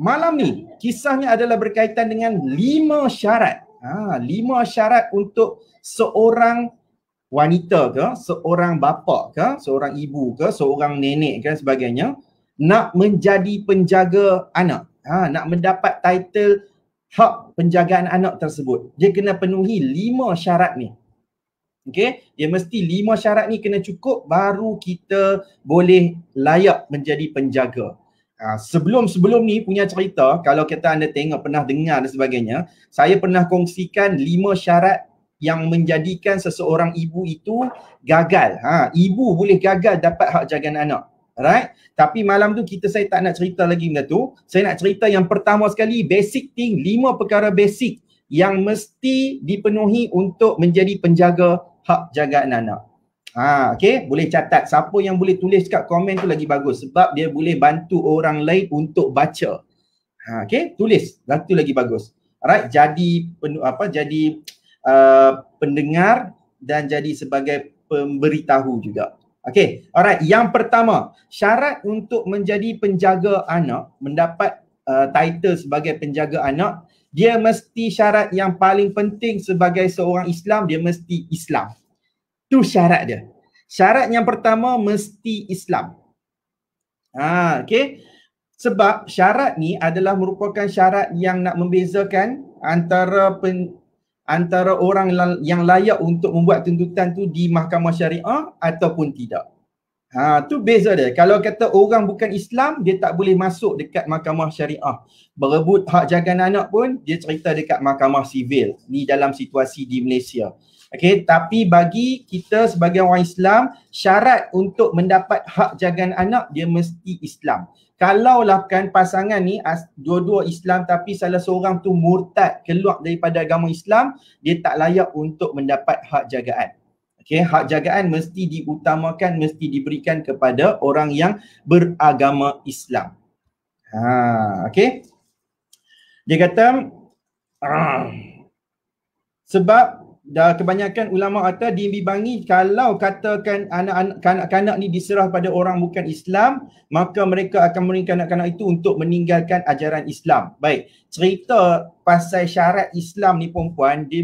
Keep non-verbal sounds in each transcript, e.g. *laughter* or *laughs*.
Malam ni kisahnya adalah berkaitan dengan lima syarat. Ha, lima syarat untuk seorang wanita ke, seorang bapa ke, seorang ibu ke, seorang nenek ke sebagainya nak menjadi penjaga anak. Ha, nak mendapat title hak penjagaan anak tersebut. Dia kena penuhi lima syarat ni. Okay, dia mesti lima syarat ni kena cukup baru kita boleh layak menjadi penjaga. Ah, sebelum-sebelum ni punya cerita kalau kita anda tengok pernah dengar dan sebagainya saya pernah kongsikan lima syarat yang menjadikan seseorang ibu itu gagal ha ibu boleh gagal dapat hak jagaan anak right tapi malam tu kita saya tak nak cerita lagi benda tu saya nak cerita yang pertama sekali basic thing lima perkara basic yang mesti dipenuhi untuk menjadi penjaga hak jagaan anak Ha, okay, boleh catat. Siapa yang boleh tulis kat komen tu lagi bagus sebab dia boleh bantu orang lain untuk baca. Ha, okay, tulis. Itu lagi bagus. Alright, jadi penu, apa? Jadi uh, pendengar dan jadi sebagai pemberitahu juga. Okay, alright. Yang pertama, syarat untuk menjadi penjaga anak, mendapat uh, title sebagai penjaga anak, dia mesti syarat yang paling penting sebagai seorang Islam, dia mesti Islam. Tu syarat dia. Syarat yang pertama mesti Islam. Ha, okay. Sebab syarat ni adalah merupakan syarat yang nak membezakan antara pen, antara orang yang layak untuk membuat tuntutan tu di mahkamah syariah ataupun tidak. Ha, tu beza dia. Kalau kata orang bukan Islam, dia tak boleh masuk dekat mahkamah syariah. Berebut hak jagaan anak pun, dia cerita dekat mahkamah sivil. Ni dalam situasi di Malaysia. Okey, tapi bagi kita sebagai orang Islam, syarat untuk mendapat hak jagaan anak dia mesti Islam. Kalaulah kan pasangan ni dua-dua Islam tapi salah seorang tu murtad keluar daripada agama Islam, dia tak layak untuk mendapat hak jagaan. Okey, hak jagaan mesti diutamakan, mesti diberikan kepada orang yang beragama Islam. Ha, okey. Dia kata, ah, *clears throat* sebab dah kebanyakan ulama kata dibimbangi kalau katakan anak-anak kanak-kanak ni diserah pada orang bukan Islam maka mereka akan meninggalkan kanak-kanak itu untuk meninggalkan ajaran Islam. Baik, cerita pasal syarat Islam ni perempuan dia,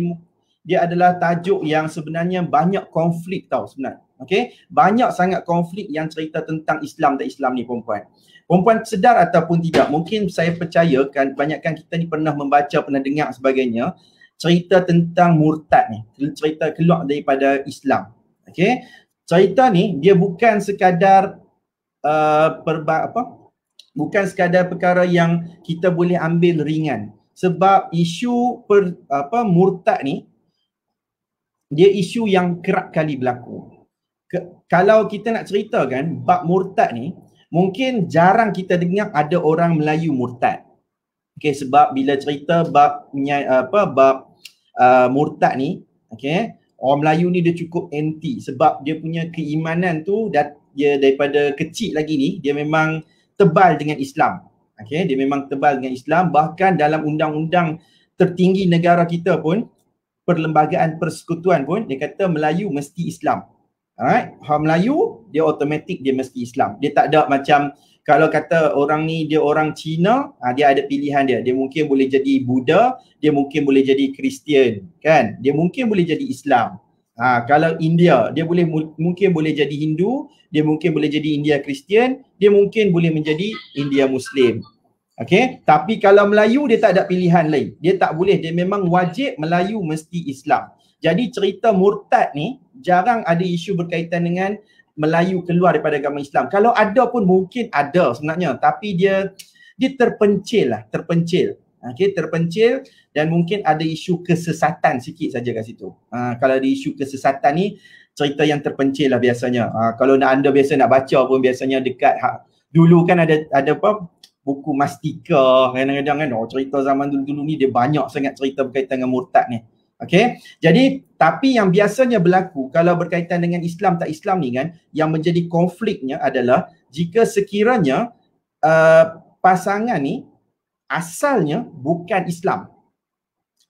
dia adalah tajuk yang sebenarnya banyak konflik tau sebenarnya. Okey, banyak sangat konflik yang cerita tentang Islam dan Islam ni perempuan. Perempuan sedar ataupun tidak, mungkin saya percaya kan banyakkan kita ni pernah membaca, pernah dengar sebagainya cerita tentang murtad ni, cerita keluar daripada Islam. Okey. Cerita ni dia bukan sekadar uh, perba- apa? Bukan sekadar perkara yang kita boleh ambil ringan. Sebab isu per, apa murtad ni dia isu yang kerap kali berlaku. Ke, kalau kita nak ceritakan bab murtad ni, mungkin jarang kita dengar ada orang Melayu murtad. Okey sebab bila cerita bab apa bab uh, murtad ni okey orang Melayu ni dia cukup anti sebab dia punya keimanan tu dah dia daripada kecil lagi ni dia memang tebal dengan Islam. Okey dia memang tebal dengan Islam bahkan dalam undang-undang tertinggi negara kita pun perlembagaan persekutuan pun dia kata Melayu mesti Islam. Alright, orang Melayu dia automatik dia mesti Islam. Dia tak ada macam kalau kata orang ni dia orang Cina, ha, dia ada pilihan dia. Dia mungkin boleh jadi Buddha, dia mungkin boleh jadi Kristian, kan? Dia mungkin boleh jadi Islam. Ha, kalau India, dia boleh mungkin boleh jadi Hindu, dia mungkin boleh jadi India Kristian, dia mungkin boleh menjadi India Muslim. Okay, tapi kalau Melayu dia tak ada pilihan lain. Dia tak boleh, dia memang wajib Melayu mesti Islam. Jadi cerita murtad ni jarang ada isu berkaitan dengan Melayu keluar daripada agama Islam. Kalau ada pun mungkin ada sebenarnya tapi dia dia terpencil lah, terpencil. Okay, terpencil dan mungkin ada isu kesesatan sikit saja kat situ. Ha, kalau ada isu kesesatan ni cerita yang terpencil lah biasanya. Ha, kalau nak anda biasa nak baca pun biasanya dekat ha, dulu kan ada ada apa buku mastika kadang-kadang kan oh, cerita zaman dulu-dulu ni dia banyak sangat cerita berkaitan dengan murtad ni. Okay. Jadi tapi yang biasanya berlaku kalau berkaitan dengan Islam tak Islam ni kan yang menjadi konfliknya adalah jika sekiranya uh, pasangan ni asalnya bukan Islam.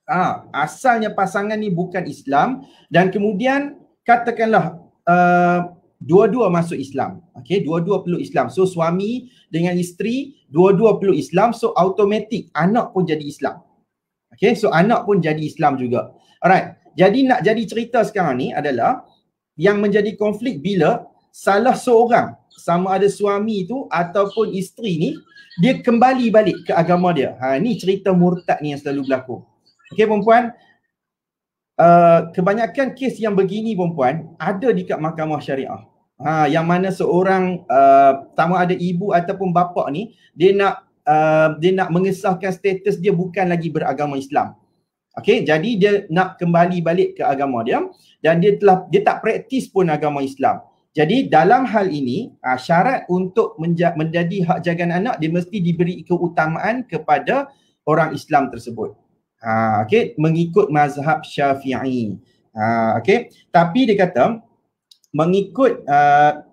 Ah, asalnya pasangan ni bukan Islam dan kemudian katakanlah uh, dua-dua masuk Islam. okay, dua-dua peluk Islam. So suami dengan isteri dua-dua peluk Islam so automatik anak pun jadi Islam. okay, so anak pun jadi Islam juga. Alright. Jadi nak jadi cerita sekarang ni adalah yang menjadi konflik bila salah seorang sama ada suami tu ataupun isteri ni dia kembali balik ke agama dia. Ha ni cerita murtad ni yang selalu berlaku. Okey perempuan uh, kebanyakan kes yang begini perempuan ada di kat mahkamah syariah. Ha yang mana seorang uh, ada ibu ataupun bapa ni dia nak uh, dia nak mengesahkan status dia bukan lagi beragama Islam. Okay, jadi dia nak kembali balik ke agama dia dan dia telah dia tak praktis pun agama Islam. Jadi dalam hal ini uh, syarat untuk menja- menjadi hak jagaan anak dia mesti diberi keutamaan kepada orang Islam tersebut. Ha, ah, okay, mengikut mazhab Syafi'i. Ha, ah, okay, tapi dia kata mengikut uh,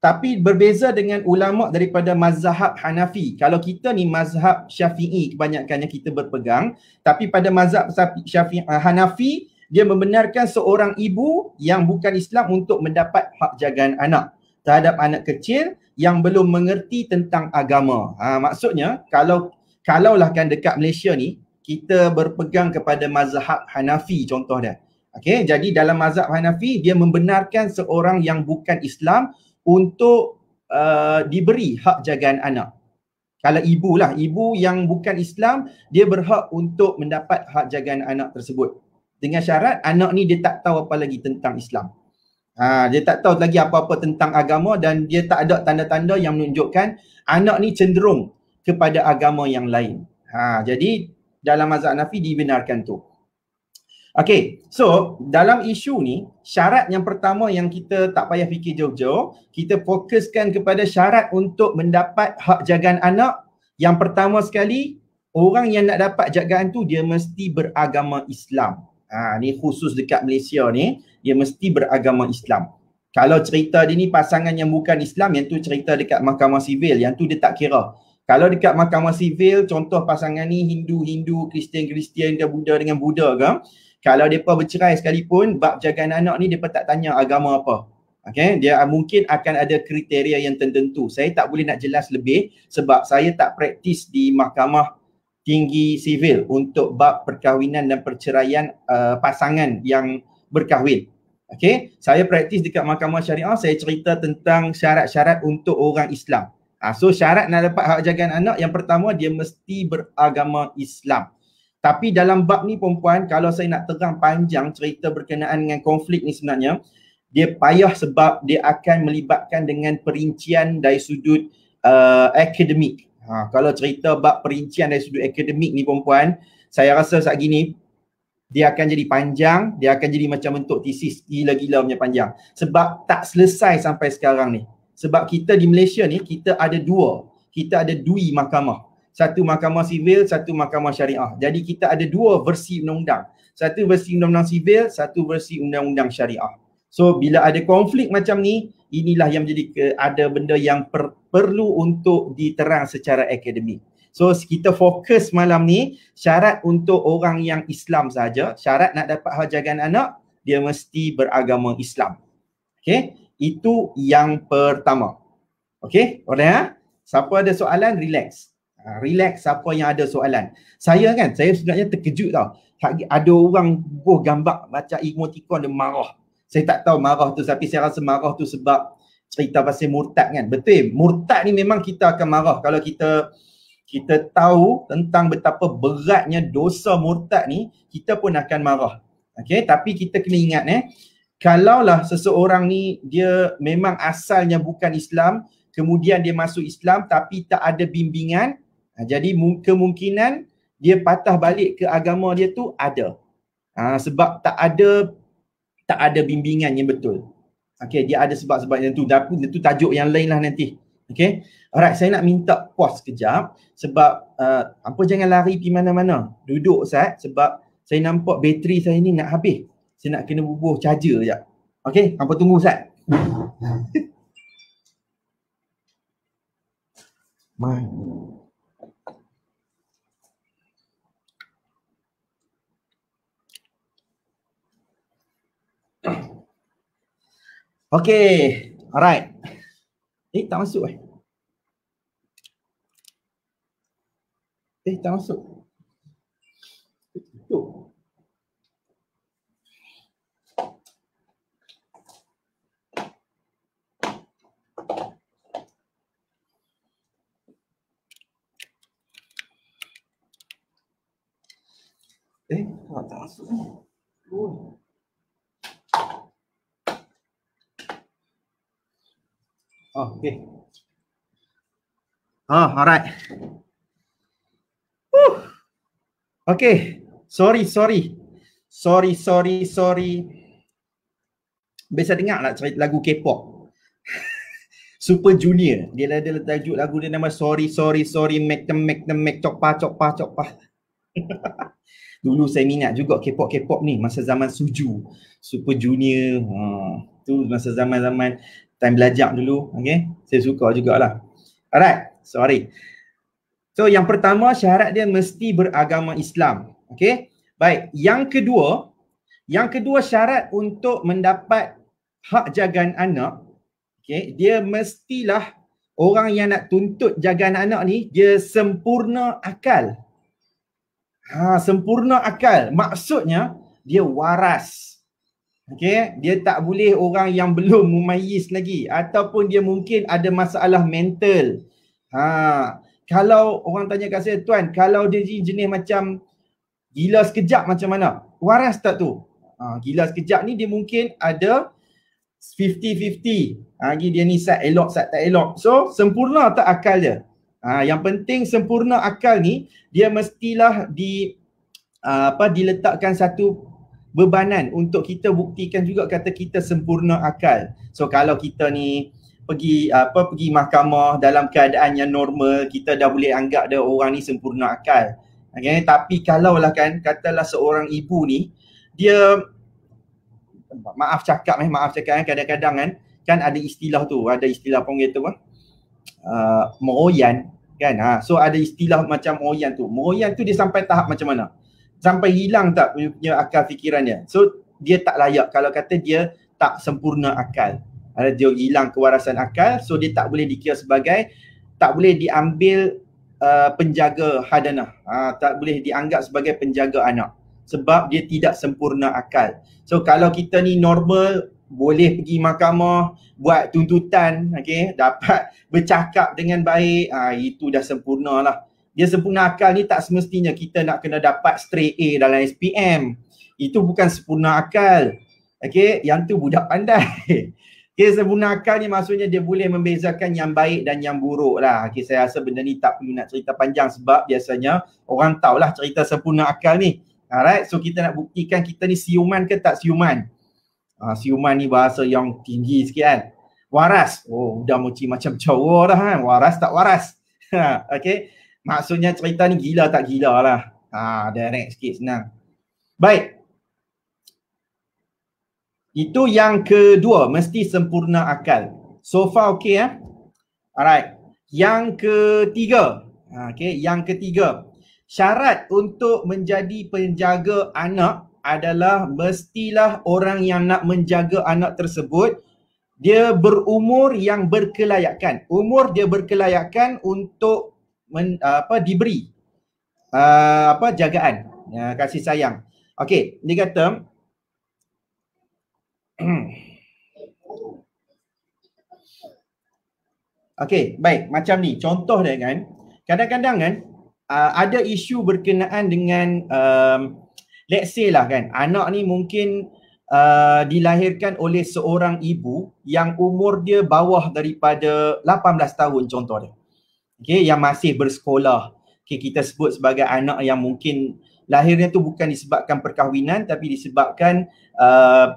tapi berbeza dengan ulama daripada mazhab Hanafi. Kalau kita ni mazhab Syafi'i kebanyakannya kita berpegang, tapi pada mazhab Syafi'i eh, Hanafi dia membenarkan seorang ibu yang bukan Islam untuk mendapat hak jagaan anak terhadap anak kecil yang belum mengerti tentang agama. Ha, maksudnya kalau kalaulah kan dekat Malaysia ni kita berpegang kepada mazhab Hanafi contoh dia. Okey, jadi dalam mazhab Hanafi dia membenarkan seorang yang bukan Islam untuk uh, diberi hak jagaan anak. Kalau ibu lah, ibu yang bukan Islam, dia berhak untuk mendapat hak jagaan anak tersebut. Dengan syarat anak ni dia tak tahu apa lagi tentang Islam. Ha, dia tak tahu lagi apa-apa tentang agama dan dia tak ada tanda-tanda yang menunjukkan anak ni cenderung kepada agama yang lain. Ha, jadi dalam mazhab Hanafi dibenarkan tu. Okay, so dalam isu ni, syarat yang pertama yang kita tak payah fikir jauh-jauh, kita fokuskan kepada syarat untuk mendapat hak jagaan anak. Yang pertama sekali, orang yang nak dapat jagaan tu dia mesti beragama Islam. Ha, ni khusus dekat Malaysia ni, dia mesti beragama Islam. Kalau cerita dia ni pasangan yang bukan Islam, yang tu cerita dekat mahkamah sivil, yang tu dia tak kira. Kalau dekat mahkamah sivil, contoh pasangan ni Hindu-Hindu, Kristian-Kristian ke Buddha dengan Buddha ke, kalau mereka bercerai sekalipun bab jagaan anak ni mereka tak tanya agama apa Okay, dia ah, mungkin akan ada kriteria yang tertentu. Saya tak boleh nak jelas lebih sebab saya tak praktis di mahkamah tinggi sivil untuk bab perkahwinan dan perceraian uh, pasangan yang berkahwin. Okay, saya praktis dekat mahkamah syariah, saya cerita tentang syarat-syarat untuk orang Islam. Ha, so syarat nak dapat hak jagaan anak, yang pertama dia mesti beragama Islam. Tapi dalam bab ni perempuan kalau saya nak terang panjang cerita berkenaan dengan konflik ni sebenarnya dia payah sebab dia akan melibatkan dengan perincian dari sudut uh, akademik. Ha, kalau cerita bab perincian dari sudut akademik ni perempuan saya rasa saat gini dia akan jadi panjang, dia akan jadi macam bentuk tesis gila-gila punya panjang sebab tak selesai sampai sekarang ni. Sebab kita di Malaysia ni kita ada dua, kita ada dui mahkamah satu mahkamah sivil, satu mahkamah syariah. Jadi kita ada dua versi undang-undang. Satu versi undang-undang sivil, satu versi undang-undang syariah. So bila ada konflik macam ni, inilah yang menjadi ke, ada benda yang per, perlu untuk diterang secara akademik. So kita fokus malam ni syarat untuk orang yang Islam saja, syarat nak dapat hajagan anak dia mesti beragama Islam. Okay? Itu yang pertama. Okay? Orang ya? Ha? Siapa ada soalan, relax. Ah, relax siapa yang ada soalan. Saya kan, saya sebenarnya terkejut tau. Ada orang buah gambar baca emoticon dia marah. Saya tak tahu marah tu tapi saya rasa marah tu sebab cerita pasal murtad kan. Betul. Eh? Murtad ni memang kita akan marah kalau kita kita tahu tentang betapa beratnya dosa murtad ni, kita pun akan marah. Okey, tapi kita kena ingat eh. Kalaulah seseorang ni dia memang asalnya bukan Islam, kemudian dia masuk Islam tapi tak ada bimbingan, Ha, jadi kemungkinan dia patah balik ke agama dia tu ada. Ha, sebab tak ada tak ada bimbingan yang betul. Okey, dia ada sebab-sebab yang tu. Tapi itu tajuk yang lain lah nanti. Okey. Alright, saya nak minta pause sekejap sebab uh, apa jangan lari pergi mana-mana. Duduk sat sebab saya nampak bateri saya ni nak habis. Saya nak kena bubuh charger sekejap. Okey, hangpa tunggu sat. *laughs* Mai. Okay, alright. Eh, tak masuk eh. Eh, tak masuk. Tutup. Eh, tak masuk. Oh. Oh, okay. Oh, alright. Woo. Okay. Sorry, sorry. Sorry, sorry, sorry. Biasa dengar lah cerita lagu K-pop. *laughs* Super Junior. Dia ada lah, tajuk lagu dia nama Sorry, Sorry, Sorry, Make Them, Make Them, Make Chokpa, Chokpa, Chokpa. *laughs* Dulu saya minat juga K-pop, K-pop ni. Masa zaman Suju. Super Junior. Ha. Tu masa zaman-zaman time belajar dulu okey saya suka jugalah alright sorry so yang pertama syarat dia mesti beragama Islam okey baik yang kedua yang kedua syarat untuk mendapat hak jagaan anak okey dia mestilah orang yang nak tuntut jagaan anak ni dia sempurna akal ha sempurna akal maksudnya dia waras Okay, dia tak boleh orang yang belum mumayis lagi ataupun dia mungkin ada masalah mental. Ha, kalau orang tanya kat saya, tuan, kalau dia jenis macam gila sekejap macam mana? Waras tak tu? Ha, gila sekejap ni dia mungkin ada 50-50. Ha, lagi ha, dia ni sat elok, sat tak elok. So, sempurna tak akal dia? Ha, yang penting sempurna akal ni, dia mestilah di ah, apa diletakkan satu bebanan untuk kita buktikan juga kata kita sempurna akal. So kalau kita ni pergi apa pergi mahkamah dalam keadaan yang normal, kita dah boleh anggap dia orang ni sempurna akal. Okay? Tapi kalau lah kan katalah seorang ibu ni dia maaf cakap eh maaf cakap eh, kadang-kadang kan kan ada istilah tu ada istilah apa gitu kan eh, uh, meroyan kan ha? so ada istilah macam meroyan tu meroyan tu dia sampai tahap macam mana sampai hilang tak punya akal fikirannya. So dia tak layak kalau kata dia tak sempurna akal. Ada dia hilang kewarasan akal, so dia tak boleh dikira sebagai tak boleh diambil uh, penjaga hadanah. Ha, tak boleh dianggap sebagai penjaga anak sebab dia tidak sempurna akal. So kalau kita ni normal boleh pergi mahkamah buat tuntutan okay, dapat bercakap dengan baik ha, itu dah sempurna lah dia sempurna akal ni tak semestinya kita nak kena dapat straight A dalam SPM. Itu bukan sempurna akal. Okey, yang tu budak pandai. *laughs* Okey, sempurna akal ni maksudnya dia boleh membezakan yang baik dan yang buruk lah. Okey, saya rasa benda ni tak perlu nak cerita panjang sebab biasanya orang tahulah cerita sempurna akal ni. Alright, so kita nak buktikan kita ni siuman ke tak siuman. Ah, siuman ni bahasa yang tinggi sikit kan. Waras. Oh, dah macam macam cowok dah kan. Waras tak waras. *laughs* Ha, okay maksudnya cerita ni gila tak gila lah. Ha, direct sikit senang. Baik. Itu yang kedua, mesti sempurna akal. So far okay eh. Alright. Yang ketiga. Ha, okay, yang ketiga. Syarat untuk menjadi penjaga anak adalah mestilah orang yang nak menjaga anak tersebut dia berumur yang berkelayakan. Umur dia berkelayakan untuk men, uh, apa diberi uh, apa jagaan uh, kasih sayang. Okey, dia kata *clears throat* Okey, baik, macam ni contoh dia kan. Kadang-kadang kan uh, ada isu berkenaan dengan um, let's say lah kan, anak ni mungkin Uh, dilahirkan oleh seorang ibu yang umur dia bawah daripada 18 tahun contohnya okay, yang masih bersekolah okay, kita sebut sebagai anak yang mungkin lahirnya tu bukan disebabkan perkahwinan tapi disebabkan uh,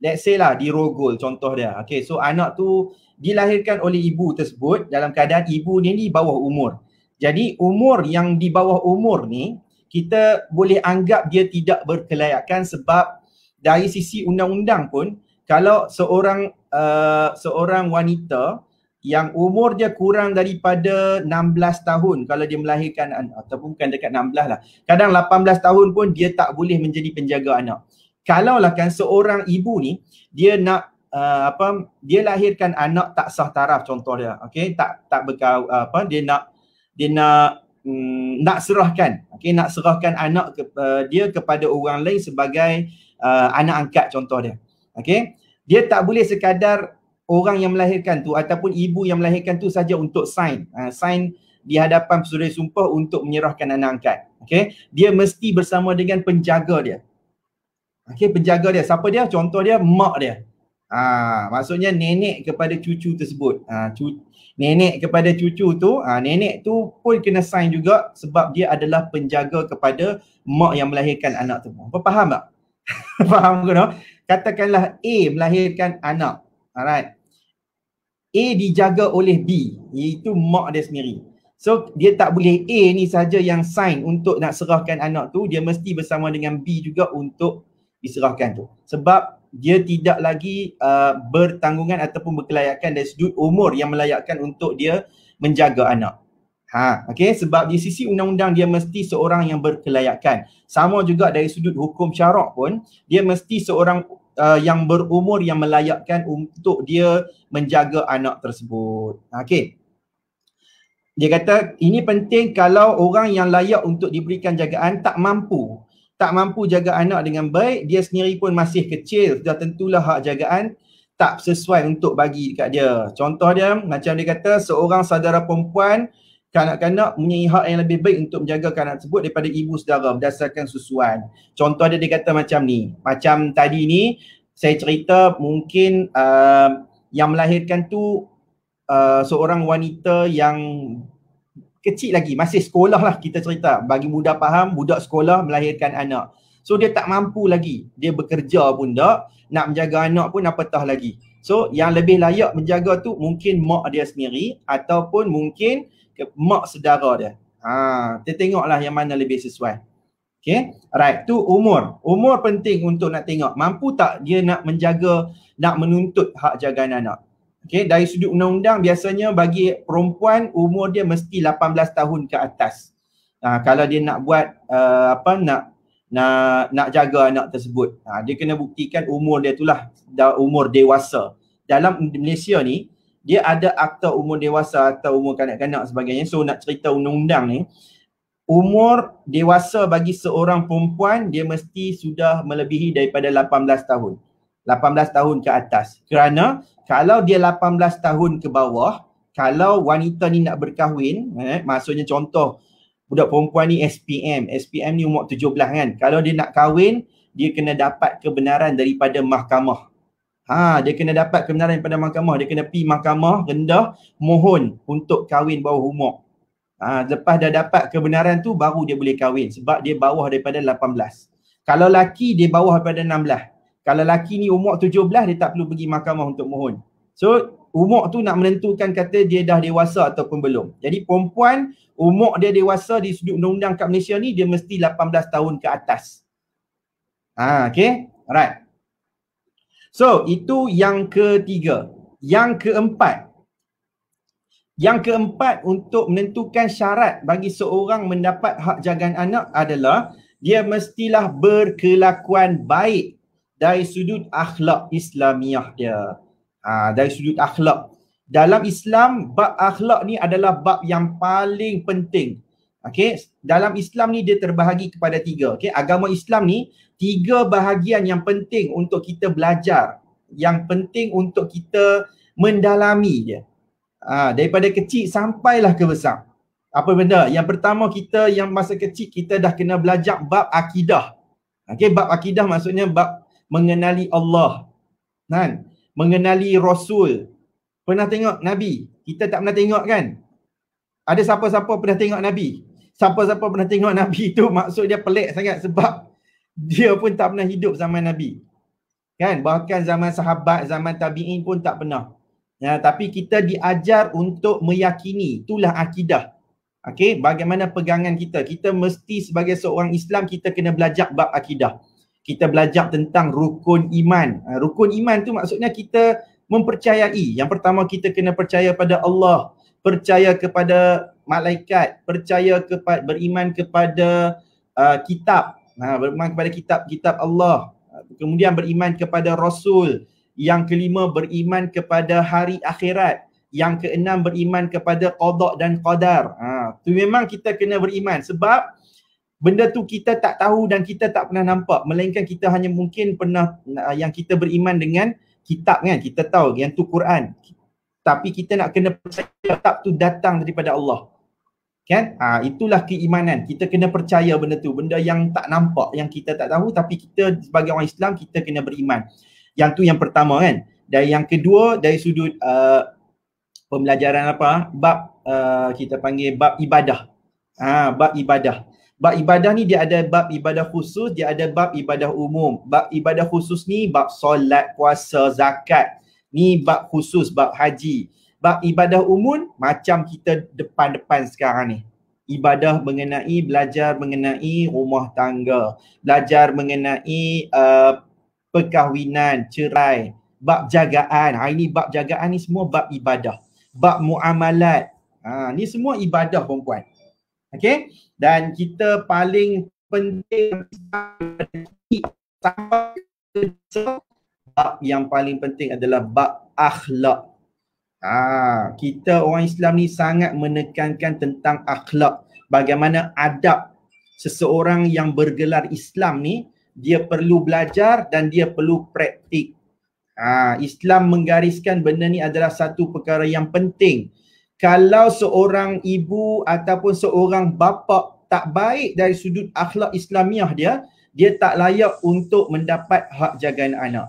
let's say lah dirogol contoh dia okay, so anak tu dilahirkan oleh ibu tersebut dalam keadaan ibu ni ni bawah umur jadi umur yang di bawah umur ni kita boleh anggap dia tidak berkelayakan sebab dari sisi undang-undang pun kalau seorang uh, seorang wanita yang umur dia kurang daripada 16 tahun kalau dia melahirkan anak ataupun bukan dekat 16 lah. Kadang 18 tahun pun dia tak boleh menjadi penjaga anak. Kalau lah kan seorang ibu ni dia nak uh, apa dia lahirkan anak tak sah taraf contoh dia. Okey tak tak berkau uh, apa dia nak dia nak um, nak serahkan. Okey nak serahkan anak ke, uh, dia kepada orang lain sebagai uh, anak angkat contoh dia. Okey dia tak boleh sekadar orang yang melahirkan tu ataupun ibu yang melahirkan tu saja untuk sign uh, sign di hadapan pesuruh sumpah untuk menyerahkan anak angkat Okay, dia mesti bersama dengan penjaga dia Okay, penjaga dia siapa dia contoh dia mak dia ha, maksudnya nenek kepada cucu tersebut ha, cu- nenek kepada cucu tu ha, nenek tu pun kena sign juga sebab dia adalah penjaga kepada mak yang melahirkan anak tu apa faham tak *laughs* faham ke no? katakanlah A melahirkan anak alright A dijaga oleh B iaitu mak dia sendiri. So dia tak boleh A ni saja yang sign untuk nak serahkan anak tu, dia mesti bersama dengan B juga untuk diserahkan tu. Sebab dia tidak lagi uh, bertanggungan ataupun berkelayakan dari sudut umur yang melayakkan untuk dia menjaga anak. Ha, okay. Sebab di sisi undang-undang dia mesti seorang yang berkelayakan. Sama juga dari sudut hukum syarak pun, dia mesti seorang uh, yang berumur yang melayakkan untuk dia menjaga anak tersebut. Okay, Dia kata ini penting kalau orang yang layak untuk diberikan jagaan tak mampu tak mampu jaga anak dengan baik, dia sendiri pun masih kecil. Sudah tentulah hak jagaan tak sesuai untuk bagi dekat dia. Contoh dia, macam dia kata, seorang saudara perempuan kanak-kanak punya hak yang lebih baik untuk menjaga kanak tersebut daripada ibu saudara berdasarkan susuan. Contoh dia dia kata macam ni. Macam tadi ni saya cerita mungkin uh, yang melahirkan tu uh, seorang wanita yang kecil lagi masih sekolah lah kita cerita bagi mudah faham budak sekolah melahirkan anak. So dia tak mampu lagi. Dia bekerja pun tak nak menjaga anak pun petah lagi. So yang lebih layak menjaga tu mungkin mak dia sendiri ataupun mungkin mak saudara dia. Ha, kita tengoklah yang mana lebih sesuai. Okay, right. Tu umur. Umur penting untuk nak tengok. Mampu tak dia nak menjaga, nak menuntut hak jagaan anak. Okay, dari sudut undang-undang biasanya bagi perempuan umur dia mesti 18 tahun ke atas. Ha, kalau dia nak buat uh, apa nak nak nak jaga anak tersebut. Ha, dia kena buktikan umur dia itulah dah umur dewasa. Dalam Malaysia ni, dia ada akta umur dewasa atau umur kanak-kanak sebagainya so nak cerita undang-undang ni umur dewasa bagi seorang perempuan dia mesti sudah melebihi daripada 18 tahun 18 tahun ke atas kerana kalau dia 18 tahun ke bawah kalau wanita ni nak berkahwin eh, maksudnya contoh budak perempuan ni SPM SPM ni umur 17 kan kalau dia nak kahwin dia kena dapat kebenaran daripada mahkamah Ha, dia kena dapat kebenaran daripada mahkamah. Dia kena pergi mahkamah rendah mohon untuk kahwin bawah umur. Ha, lepas dah dapat kebenaran tu baru dia boleh kahwin sebab dia bawah daripada 18. Kalau laki dia bawah daripada 16. Kalau laki ni umur 17 dia tak perlu pergi mahkamah untuk mohon. So umur tu nak menentukan kata dia dah dewasa ataupun belum. Jadi perempuan umur dia dewasa di sudut undang-undang kat Malaysia ni dia mesti 18 tahun ke atas. Ha, okay? Alright. So itu yang ketiga. Yang keempat. Yang keempat untuk menentukan syarat bagi seorang mendapat hak jagaan anak adalah dia mestilah berkelakuan baik dari sudut akhlak Islamiah dia. Ha, dari sudut akhlak. Dalam Islam, bab akhlak ni adalah bab yang paling penting. Okay, dalam Islam ni dia terbahagi kepada tiga. Okay, agama Islam ni tiga bahagian yang penting untuk kita belajar yang penting untuk kita mendalami dia ha, daripada kecil sampailah ke besar apa benda yang pertama kita yang masa kecil kita dah kena belajar bab akidah okey bab akidah maksudnya bab mengenali Allah kan mengenali rasul pernah tengok nabi kita tak pernah tengok kan ada siapa-siapa pernah tengok nabi siapa-siapa pernah tengok nabi itu? maksud dia pelik sangat sebab dia pun tak pernah hidup zaman Nabi. Kan? Bahkan zaman sahabat, zaman tabi'in pun tak pernah. Ya, tapi kita diajar untuk meyakini. Itulah akidah. Okay, bagaimana pegangan kita? Kita mesti sebagai seorang Islam, kita kena belajar bab akidah. Kita belajar tentang rukun iman. Ha, rukun iman tu maksudnya kita mempercayai. Yang pertama kita kena percaya pada Allah, percaya kepada malaikat, percaya kepada beriman kepada uh, kitab, ha, beriman kepada kitab-kitab Allah ha, kemudian beriman kepada rasul yang kelima beriman kepada hari akhirat yang keenam beriman kepada qada dan qadar ha tu memang kita kena beriman sebab benda tu kita tak tahu dan kita tak pernah nampak melainkan kita hanya mungkin pernah yang kita beriman dengan kitab kan kita tahu yang tu Quran tapi kita nak kena percaya kitab tu datang daripada Allah kan ha, itulah keimanan kita kena percaya benda tu benda yang tak nampak yang kita tak tahu tapi kita sebagai orang Islam kita kena beriman yang tu yang pertama kan dan yang kedua dari sudut uh, pembelajaran apa bab uh, kita panggil bab ibadah ha bab ibadah bab ibadah ni dia ada bab ibadah khusus dia ada bab ibadah umum bab ibadah khusus ni bab solat puasa zakat ni bab khusus bab haji ibadah umum macam kita depan-depan sekarang ni ibadah mengenai belajar mengenai rumah tangga belajar mengenai uh, perkahwinan cerai bab jagaan hari ni bab jagaan ni semua bab ibadah bab muamalat ha ni semua ibadah perempuan okay? dan kita paling penting yang paling penting adalah bab akhlak Ah, kita orang Islam ni sangat menekankan tentang akhlak bagaimana adab seseorang yang bergelar Islam ni dia perlu belajar dan dia perlu praktik. Ah, Islam menggariskan benda ni adalah satu perkara yang penting. Kalau seorang ibu ataupun seorang bapa tak baik dari sudut akhlak Islamiah dia, dia tak layak untuk mendapat hak jagaan anak.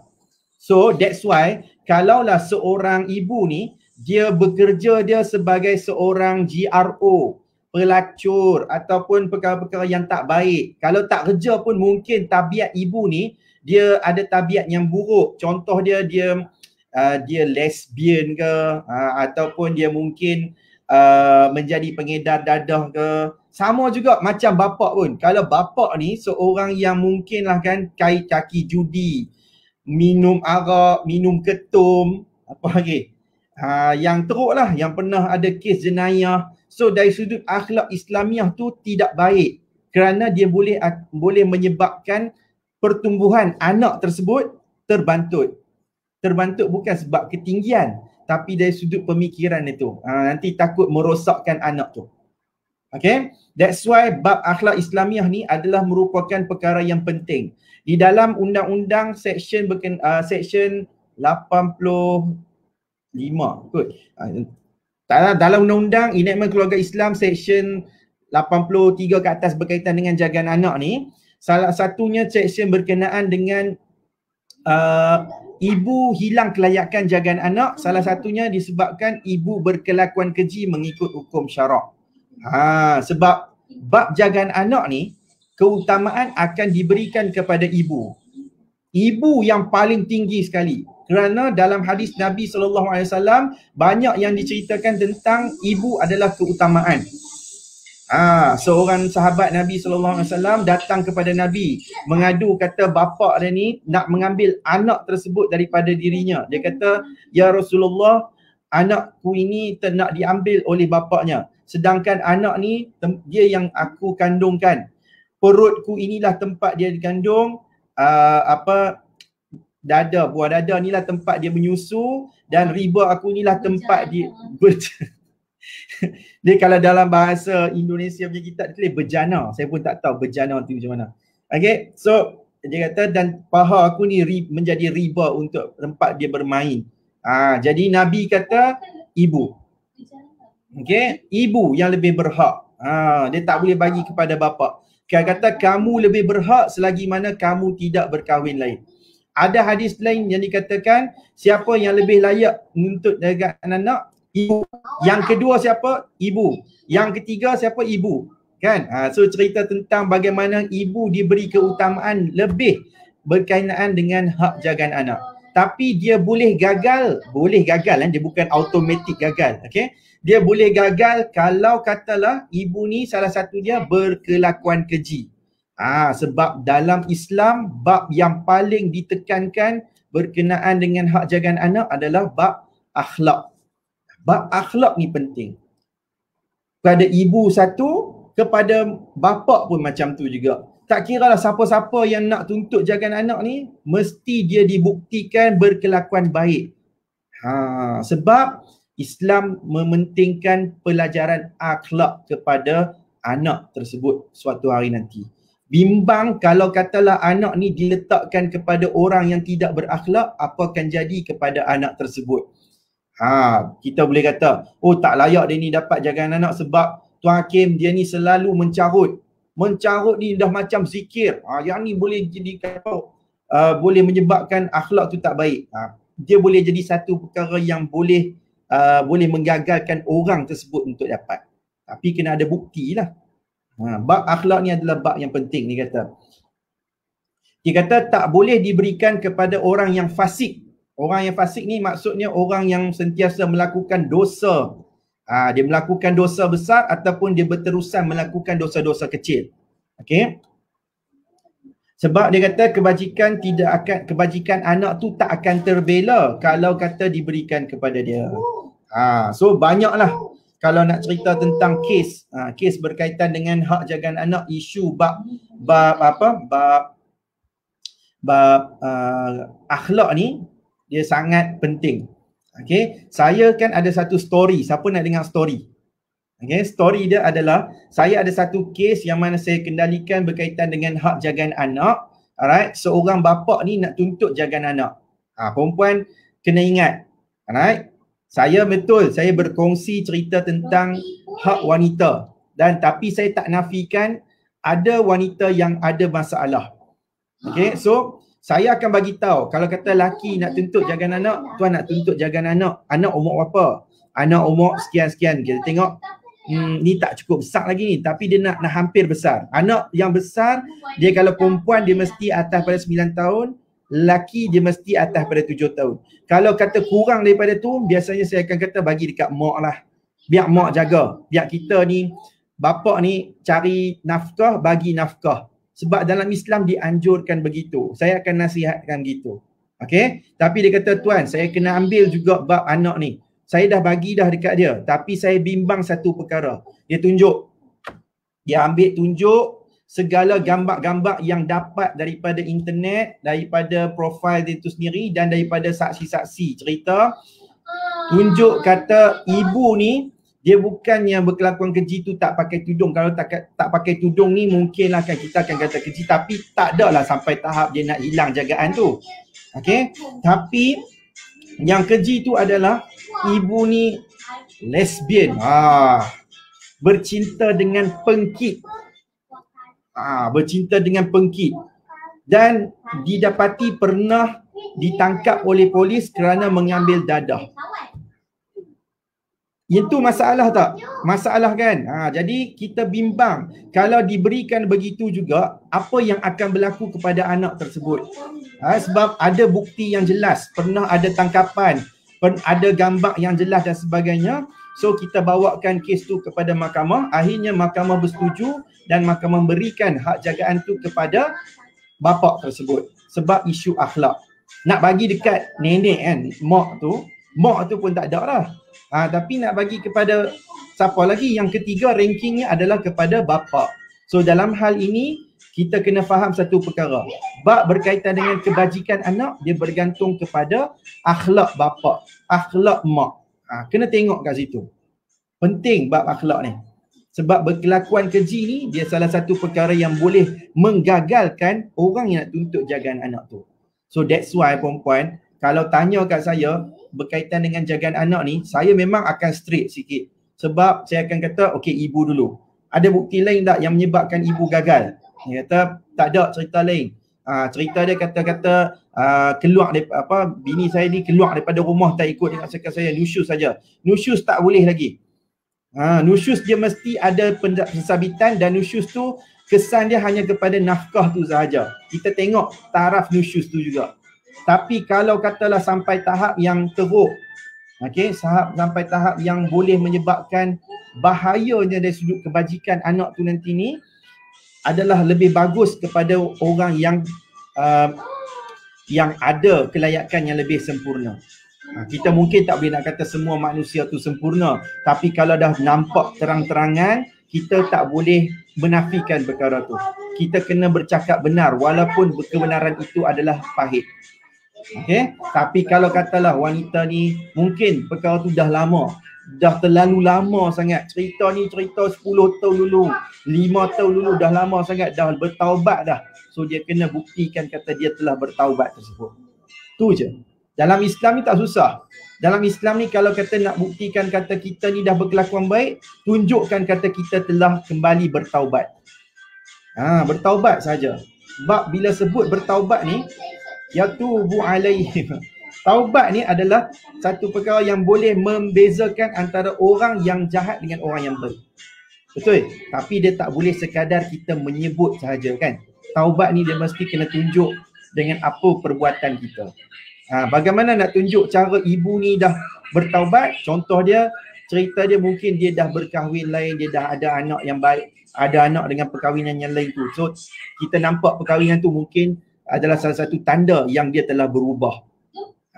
So that's why kalaulah seorang ibu ni dia bekerja dia sebagai seorang GRO pelacur ataupun perkara-perkara yang tak baik. Kalau tak kerja pun mungkin tabiat ibu ni dia ada tabiat yang buruk. Contoh dia dia uh, dia lesbian ke uh, ataupun dia mungkin uh, menjadi pengedar dadah ke. Sama juga macam bapak pun. Kalau bapak ni seorang yang mungkinlah kan kait kaki judi, minum arak, minum ketum, apa lagi? ha, yang teruk lah yang pernah ada kes jenayah so dari sudut akhlak Islamiah tu tidak baik kerana dia boleh boleh menyebabkan pertumbuhan anak tersebut terbantut terbantut bukan sebab ketinggian tapi dari sudut pemikiran itu ha, ah, nanti takut merosakkan anak tu Okay, that's why bab akhlak Islamiah ni adalah merupakan perkara yang penting. Di dalam undang-undang section berken, uh, section lima kot. Ah, dalam, dalam undang-undang enactment keluarga Islam section 83 ke atas berkaitan dengan jagaan anak ni, salah satunya section berkenaan dengan uh, ibu hilang kelayakan jagaan anak, salah satunya disebabkan ibu berkelakuan keji mengikut hukum syarak. Ha, sebab bab jagaan anak ni, keutamaan akan diberikan kepada ibu. Ibu yang paling tinggi sekali kerana dalam hadis Nabi saw banyak yang diceritakan tentang ibu adalah keutamaan. Ha, seorang sahabat Nabi saw datang kepada Nabi mengadu kata bapa dia ni nak mengambil anak tersebut daripada dirinya. Dia kata, "Ya Rasulullah, anak ku ini nak diambil oleh bapaknya. Sedangkan anak ni dia yang aku kandungkan. Perutku inilah tempat dia dikandung." Uh, apa dada buah dada ni lah tempat dia menyusu dan hmm. riba aku ni lah tempat dia lah. *laughs* ber... *laughs* dia kalau dalam bahasa Indonesia punya kitab dia tulis berjana saya pun tak tahu berjana tu macam mana okay so dia kata dan paha aku ni ri, menjadi riba untuk tempat dia bermain ha, jadi Nabi kata ibu lah. okay ibu yang lebih berhak ha, dia tak boleh bagi kepada bapa dia kata kamu lebih berhak selagi mana kamu tidak berkahwin lain ada hadis lain yang dikatakan siapa yang lebih layak menuntut zakat anak-anak ibu yang kedua siapa ibu yang ketiga siapa ibu kan ha, so cerita tentang bagaimana ibu diberi keutamaan lebih berkaitan dengan hak jagaan anak tapi dia boleh gagal boleh gagal kan dia bukan automatik gagal okay? dia boleh gagal kalau katalah ibu ni salah satu dia berkelakuan keji Ah sebab dalam Islam bab yang paling ditekankan berkenaan dengan hak jagaan anak adalah bab akhlak. Bab akhlak ni penting. Kepada ibu satu, kepada bapa pun macam tu juga. Tak kira lah siapa-siapa yang nak tuntut jagaan anak ni, mesti dia dibuktikan berkelakuan baik. Ha, sebab Islam mementingkan pelajaran akhlak kepada anak tersebut suatu hari nanti bimbang kalau katalah anak ni diletakkan kepada orang yang tidak berakhlak apa akan jadi kepada anak tersebut ha kita boleh kata oh tak layak dia ni dapat jagaan anak sebab tuan hakim dia ni selalu mencarut mencarut ni dah macam zikir ha yang ni boleh jadi kata uh, boleh menyebabkan akhlak tu tak baik ha dia boleh jadi satu perkara yang boleh uh, boleh menggagalkan orang tersebut untuk dapat tapi kena ada bukti lah. Ha, bab akhlak ni adalah bak yang penting ni kata. Dia kata tak boleh diberikan kepada orang yang fasik. Orang yang fasik ni maksudnya orang yang sentiasa melakukan dosa. Ha, dia melakukan dosa besar ataupun dia berterusan melakukan dosa-dosa kecil. Okay. Sebab dia kata kebajikan tidak akan kebajikan anak tu tak akan terbela kalau kata diberikan kepada dia. Ha, so banyaklah kalau nak cerita tentang kes uh, kes berkaitan dengan hak jagaan anak isu bab bab apa bab bab uh, akhlak ni dia sangat penting okey saya kan ada satu story siapa nak dengar story okey story dia adalah saya ada satu kes yang mana saya kendalikan berkaitan dengan hak jagaan anak alright seorang bapak ni nak tuntut jagaan anak ah ha, perempuan kena ingat alright saya betul saya berkongsi cerita tentang hak wanita dan tapi saya tak nafikan ada wanita yang ada masalah. Okay, so saya akan bagi tahu kalau kata laki nak tuntut jaga anak, tuan nak tuntut jaga anak, anak umur apa? Anak umur sekian-sekian. Kita tengok hmm, ni tak cukup besar lagi ni tapi dia nak, nak hampir besar. Anak yang besar dia kalau perempuan dia mesti atas pada 9 tahun, laki dia mesti atas pada tujuh tahun. Kalau kata kurang daripada tu, biasanya saya akan kata bagi dekat mak lah. Biar mak jaga. Biar kita ni, bapak ni cari nafkah, bagi nafkah. Sebab dalam Islam dianjurkan begitu. Saya akan nasihatkan begitu. Okay? Tapi dia kata, tuan, saya kena ambil juga bab anak ni. Saya dah bagi dah dekat dia. Tapi saya bimbang satu perkara. Dia tunjuk. Dia ambil tunjuk, segala gambar-gambar yang dapat daripada internet, daripada profil itu sendiri dan daripada saksi-saksi cerita tunjuk kata ibu ni dia bukan yang berkelakuan keji tu tak pakai tudung. Kalau tak, tak pakai tudung ni mungkinlah akan kita akan kata keji tapi tak ada lah sampai tahap dia nak hilang jagaan tu. Okay? Tapi yang keji tu adalah ibu ni lesbian. Ha. Bercinta dengan pengkit. Ah, bercinta dengan pengkit dan didapati pernah ditangkap oleh polis kerana mengambil dadah. Itu masalah tak? Masalah kan? Ha, jadi kita bimbang kalau diberikan begitu juga apa yang akan berlaku kepada anak tersebut. Ha, sebab ada bukti yang jelas, pernah ada tangkapan, pernah ada gambar yang jelas dan sebagainya. So kita bawakan kes tu kepada mahkamah, akhirnya mahkamah bersetuju dan mahkamah berikan hak jagaan tu kepada bapa tersebut sebab isu akhlak. Nak bagi dekat nenek kan, mak tu, mak tu pun tak ada lah. Ha, tapi nak bagi kepada siapa lagi? Yang ketiga rankingnya adalah kepada bapa. So dalam hal ini kita kena faham satu perkara. bak berkaitan dengan kebajikan anak, dia bergantung kepada akhlak bapa, akhlak mak. Ha, kena tengok kat situ. Penting bab akhlak ni. Sebab berkelakuan keji ni dia salah satu perkara yang boleh menggagalkan orang yang nak tuntut jagaan anak tu. So that's why perempuan kalau tanya kat saya berkaitan dengan jagaan anak ni saya memang akan straight sikit. Sebab saya akan kata okey ibu dulu. Ada bukti lain tak yang menyebabkan ibu gagal? Dia kata tak ada cerita lain. Uh, cerita dia kata-kata uh, keluar dari apa bini saya ni keluar daripada rumah tak ikut dengan sekat saya nusyus saja. Nusyus tak boleh lagi. Ha, uh, nusyus dia mesti ada pensabitan dan nusyus tu kesan dia hanya kepada nafkah tu sahaja. Kita tengok taraf nusyus tu juga. Tapi kalau katalah sampai tahap yang teruk Okey, sahab sampai tahap yang boleh menyebabkan bahayanya dari sudut kebajikan anak tu nanti ni, adalah lebih bagus kepada orang yang uh, yang ada kelayakan yang lebih sempurna. Ha, kita mungkin tak boleh nak kata semua manusia tu sempurna, tapi kalau dah nampak terang-terangan, kita tak boleh menafikan perkara tu. Kita kena bercakap benar walaupun kebenaran itu adalah pahit. okay tapi kalau katalah wanita ni mungkin perkara tu dah lama, dah terlalu lama sangat cerita ni cerita 10 tahun dulu 5 tahun dulu dah lama sangat dah bertaubat dah so dia kena buktikan kata dia telah bertaubat tersebut tu je dalam Islam ni tak susah dalam Islam ni kalau kata nak buktikan kata kita ni dah berkelakuan baik tunjukkan kata kita telah kembali bertaubat ha bertaubat saja sebab bila sebut bertaubat ni yatubu alaihi Taubat ni adalah satu perkara yang boleh membezakan antara orang yang jahat dengan orang yang baik. Betul? Tapi dia tak boleh sekadar kita menyebut sahaja kan. Taubat ni dia mesti kena tunjuk dengan apa perbuatan kita. Ha, bagaimana nak tunjuk cara ibu ni dah bertaubat? Contoh dia, cerita dia mungkin dia dah berkahwin lain, dia dah ada anak yang baik, ada anak dengan perkahwinan yang lain tu. So, kita nampak perkahwinan tu mungkin adalah salah satu tanda yang dia telah berubah.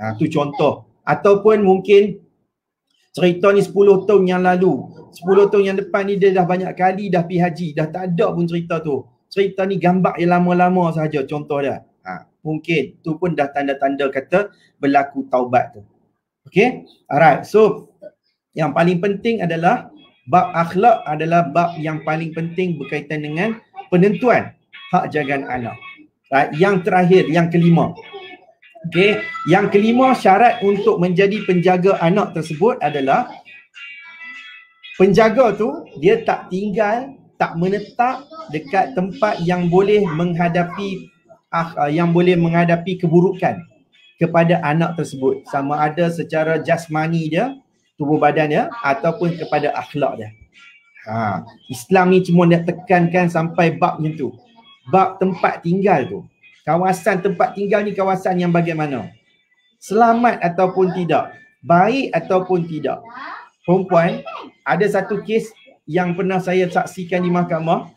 Ha, tu contoh. Ataupun mungkin cerita ni 10 tahun yang lalu. 10 tahun yang depan ni dia dah banyak kali dah pi haji. Dah tak ada pun cerita tu. Cerita ni gambar yang lama-lama saja contoh dia. Ha, mungkin tu pun dah tanda-tanda kata berlaku taubat tu. Okay. Alright. So yang paling penting adalah bab akhlak adalah bab yang paling penting berkaitan dengan penentuan hak jagaan anak. Right. Yang terakhir, yang kelima. Okay. Yang kelima syarat untuk menjadi penjaga anak tersebut adalah penjaga tu dia tak tinggal, tak menetap dekat tempat yang boleh menghadapi ah, ah yang boleh menghadapi keburukan kepada anak tersebut sama ada secara jasmani dia, tubuh badan dia ataupun kepada akhlak dia. Ha, Islam ni cuma dia tekankan sampai bab macam tu. Bab tempat tinggal tu kawasan tempat tinggal ni kawasan yang bagaimana selamat ataupun tidak baik ataupun tidak perempuan ada satu kes yang pernah saya saksikan di mahkamah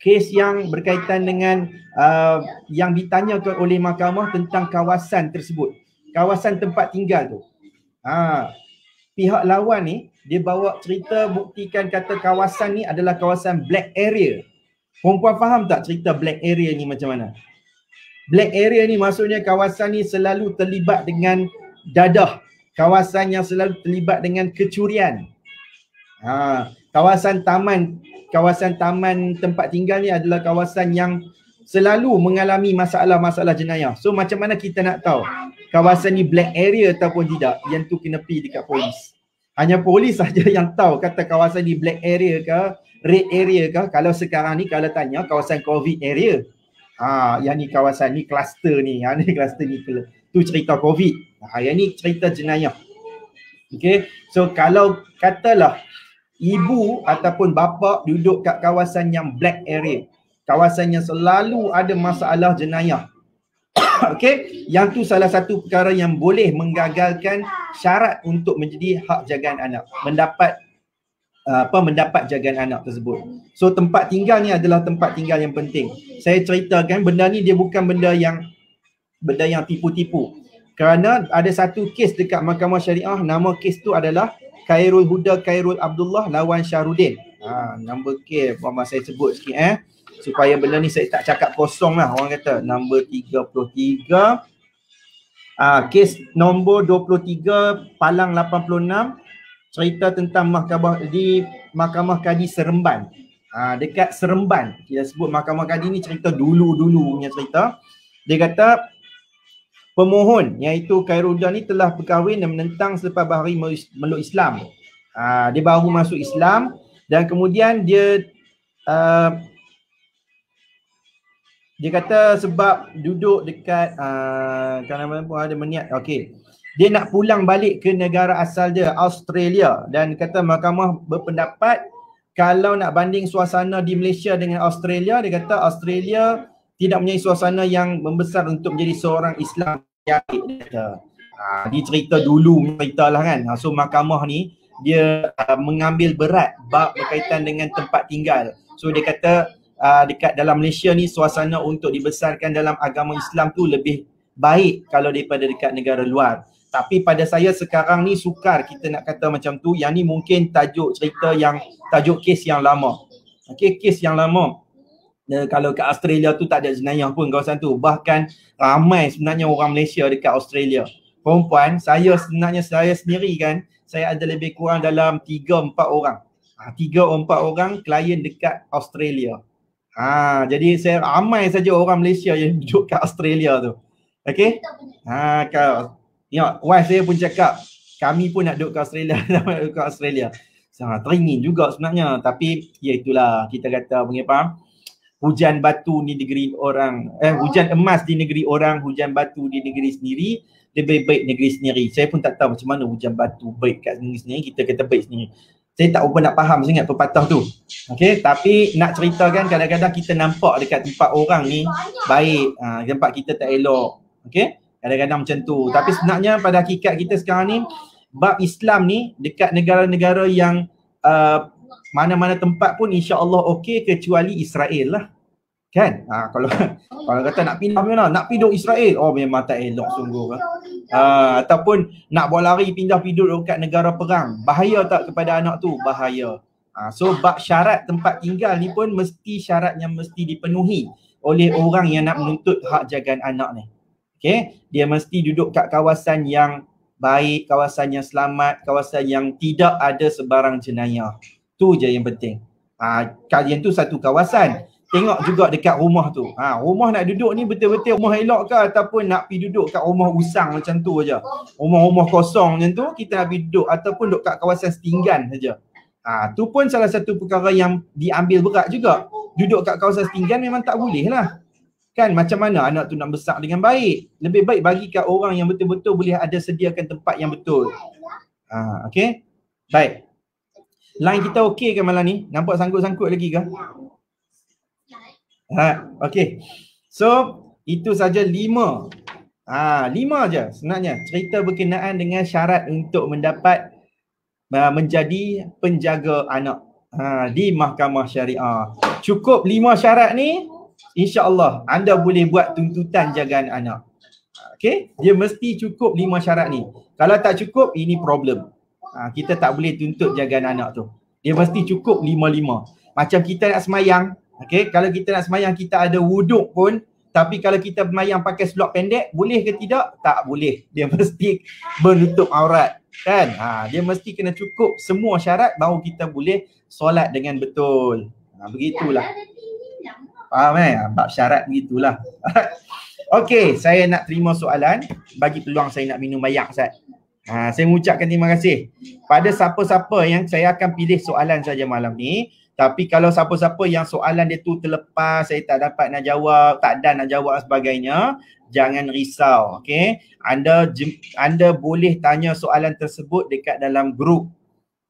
kes yang berkaitan dengan uh, yang ditanyakan oleh mahkamah tentang kawasan tersebut kawasan tempat tinggal tu ha pihak lawan ni dia bawa cerita buktikan kata kawasan ni adalah kawasan black area Puan-puan faham tak cerita black area ni macam mana? Black area ni maksudnya kawasan ni selalu terlibat dengan dadah. Kawasan yang selalu terlibat dengan kecurian. Ha, kawasan taman, kawasan taman tempat tinggal ni adalah kawasan yang selalu mengalami masalah-masalah jenayah. So macam mana kita nak tahu kawasan ni black area ataupun tidak? Yang tu kena pergi dekat polis. Hanya polis saja yang tahu kata kawasan ni black area ke red area kah kalau sekarang ni kalau tanya kawasan covid area ha yang ni kawasan ni cluster ni yang ha, ni cluster ni tu cerita covid ha yang ni cerita jenayah okey so kalau katalah ibu ataupun bapa duduk kat kawasan yang black area kawasan yang selalu ada masalah jenayah *coughs* okey yang tu salah satu perkara yang boleh menggagalkan syarat untuk menjadi hak jagaan anak mendapat Uh, apa mendapat jagaan anak tersebut. So tempat tinggal ni adalah tempat tinggal yang penting. Saya ceritakan benda ni dia bukan benda yang benda yang tipu-tipu. Kerana ada satu kes dekat Mahkamah Syariah, nama kes tu adalah Khairul Huda Khairul Abdullah lawan Syahrudin. Ha, number K, Mama saya sebut sikit eh. Supaya benda ni saya tak cakap kosong lah orang kata. Number 33. Ha, ah, kes nombor 23 Palang 86 cerita tentang mahkamah di Mahkamah Kadi Seremban. Ha, dekat Seremban, dia sebut Mahkamah Kadi ni cerita dulu-dulu punya cerita. Dia kata pemohon iaitu Khairuddin ni telah berkahwin dan menentang selepas bahari meluk Islam. Ha, dia baru masuk Islam dan kemudian dia uh, dia kata sebab duduk dekat uh, kanan-kanan pun ada meniat. Okey dia nak pulang balik ke negara asal dia Australia dan kata mahkamah berpendapat kalau nak banding suasana di Malaysia dengan Australia dia kata Australia tidak punya suasana yang membesar untuk menjadi seorang Islam Dia kata Ha, di cerita dulu cerita lah kan. Ha, so mahkamah ni dia uh, mengambil berat bab berkaitan dengan tempat tinggal. So dia kata uh, dekat dalam Malaysia ni suasana untuk dibesarkan dalam agama Islam tu lebih baik kalau daripada dekat negara luar tapi pada saya sekarang ni sukar kita nak kata macam tu yang ni mungkin tajuk cerita yang tajuk kes yang lama okay kes yang lama uh, kalau ke Australia tu tak ada jenayah pun kawasan tu bahkan ramai sebenarnya orang Malaysia dekat Australia perempuan saya sebenarnya saya sendiri kan saya ada lebih kurang dalam 3 4 orang ha, 3 4 orang klien dekat Australia Ha, jadi saya ramai saja orang Malaysia yang *laughs* duduk kat Australia tu. Okay? Ha, kau. Tengok, wife saya pun cakap, kami pun nak duduk ke Australia, *laughs* nak duduk ke Australia. Sangat teringin juga sebenarnya. Tapi, ya itulah kita kata, apa Hujan batu di negeri orang, eh hujan emas di negeri orang, hujan batu di negeri sendiri, lebih baik negeri sendiri. Saya pun tak tahu macam mana hujan batu baik kat negeri sendiri, kita kata baik sendiri. Saya tak apa nak faham sangat pepatah tu. Okay, tapi nak ceritakan kadang-kadang kita nampak dekat tempat orang ni baik, ha, tempat kita tak elok. Okay, kadang-kadang macam tu. Ya. Tapi sebenarnya pada hakikat kita sekarang ni bab Islam ni dekat negara-negara yang uh, mana-mana tempat pun insya-Allah okey kecuali Israel lah. Kan? Ha, kalau *laughs* kalau kata nak pindah mana? Nak pindah Israel. Oh memang tak elok sungguh. Lah. Ha, ataupun nak bawa lari pindah pindah dekat negara perang. Bahaya tak kepada anak tu? Bahaya. Ha, so bab syarat tempat tinggal ni pun mesti syaratnya mesti dipenuhi oleh orang yang nak menuntut hak jagaan anak ni okay, dia mesti duduk kat kawasan yang baik, kawasan yang selamat, kawasan yang tidak ada sebarang jenayah. Tu je yang penting. Ha, kalian tu satu kawasan. Tengok juga dekat rumah tu. Ha, rumah nak duduk ni betul-betul rumah elok ke ataupun nak pergi duduk kat rumah usang macam tu aja. Rumah-rumah kosong macam tu kita nak pergi duduk ataupun duduk kat kawasan setinggan saja. Ha, tu pun salah satu perkara yang diambil berat juga. Duduk kat kawasan setinggan memang tak boleh lah kan macam mana anak tu nak besar dengan baik lebih baik bagi bagikan orang yang betul-betul boleh ada sediakan tempat yang betul ha, okay baik line kita okey ke malam ni nampak sangkut-sangkut lagi ke ha, okay so itu saja lima ha, lima aja sebenarnya cerita berkenaan dengan syarat untuk mendapat uh, menjadi penjaga anak ha, di mahkamah syariah cukup lima syarat ni insyaAllah anda boleh buat tuntutan jagaan anak. Okay? Dia mesti cukup lima syarat ni. Kalau tak cukup, ini problem. Ha, kita tak boleh tuntut jagaan anak tu. Dia mesti cukup lima-lima. Macam kita nak semayang, okay? kalau kita nak semayang kita ada wuduk pun, tapi kalau kita semayang pakai seluar pendek, boleh ke tidak? Tak boleh. Dia *laughs* mesti menutup aurat. Kan? Ha, dia mesti kena cukup semua syarat baru kita boleh solat dengan betul. Ha, begitulah. ya faham eh ah, bab syarat gitulah *laughs* okey saya nak terima soalan bagi peluang saya nak minum air ustaz ha saya mengucapkan terima kasih pada siapa-siapa yang saya akan pilih soalan saja malam ni tapi kalau siapa-siapa yang soalan dia tu terlepas saya tak dapat nak jawab tak dan nak jawab sebagainya jangan risau okey anda anda boleh tanya soalan tersebut dekat dalam grup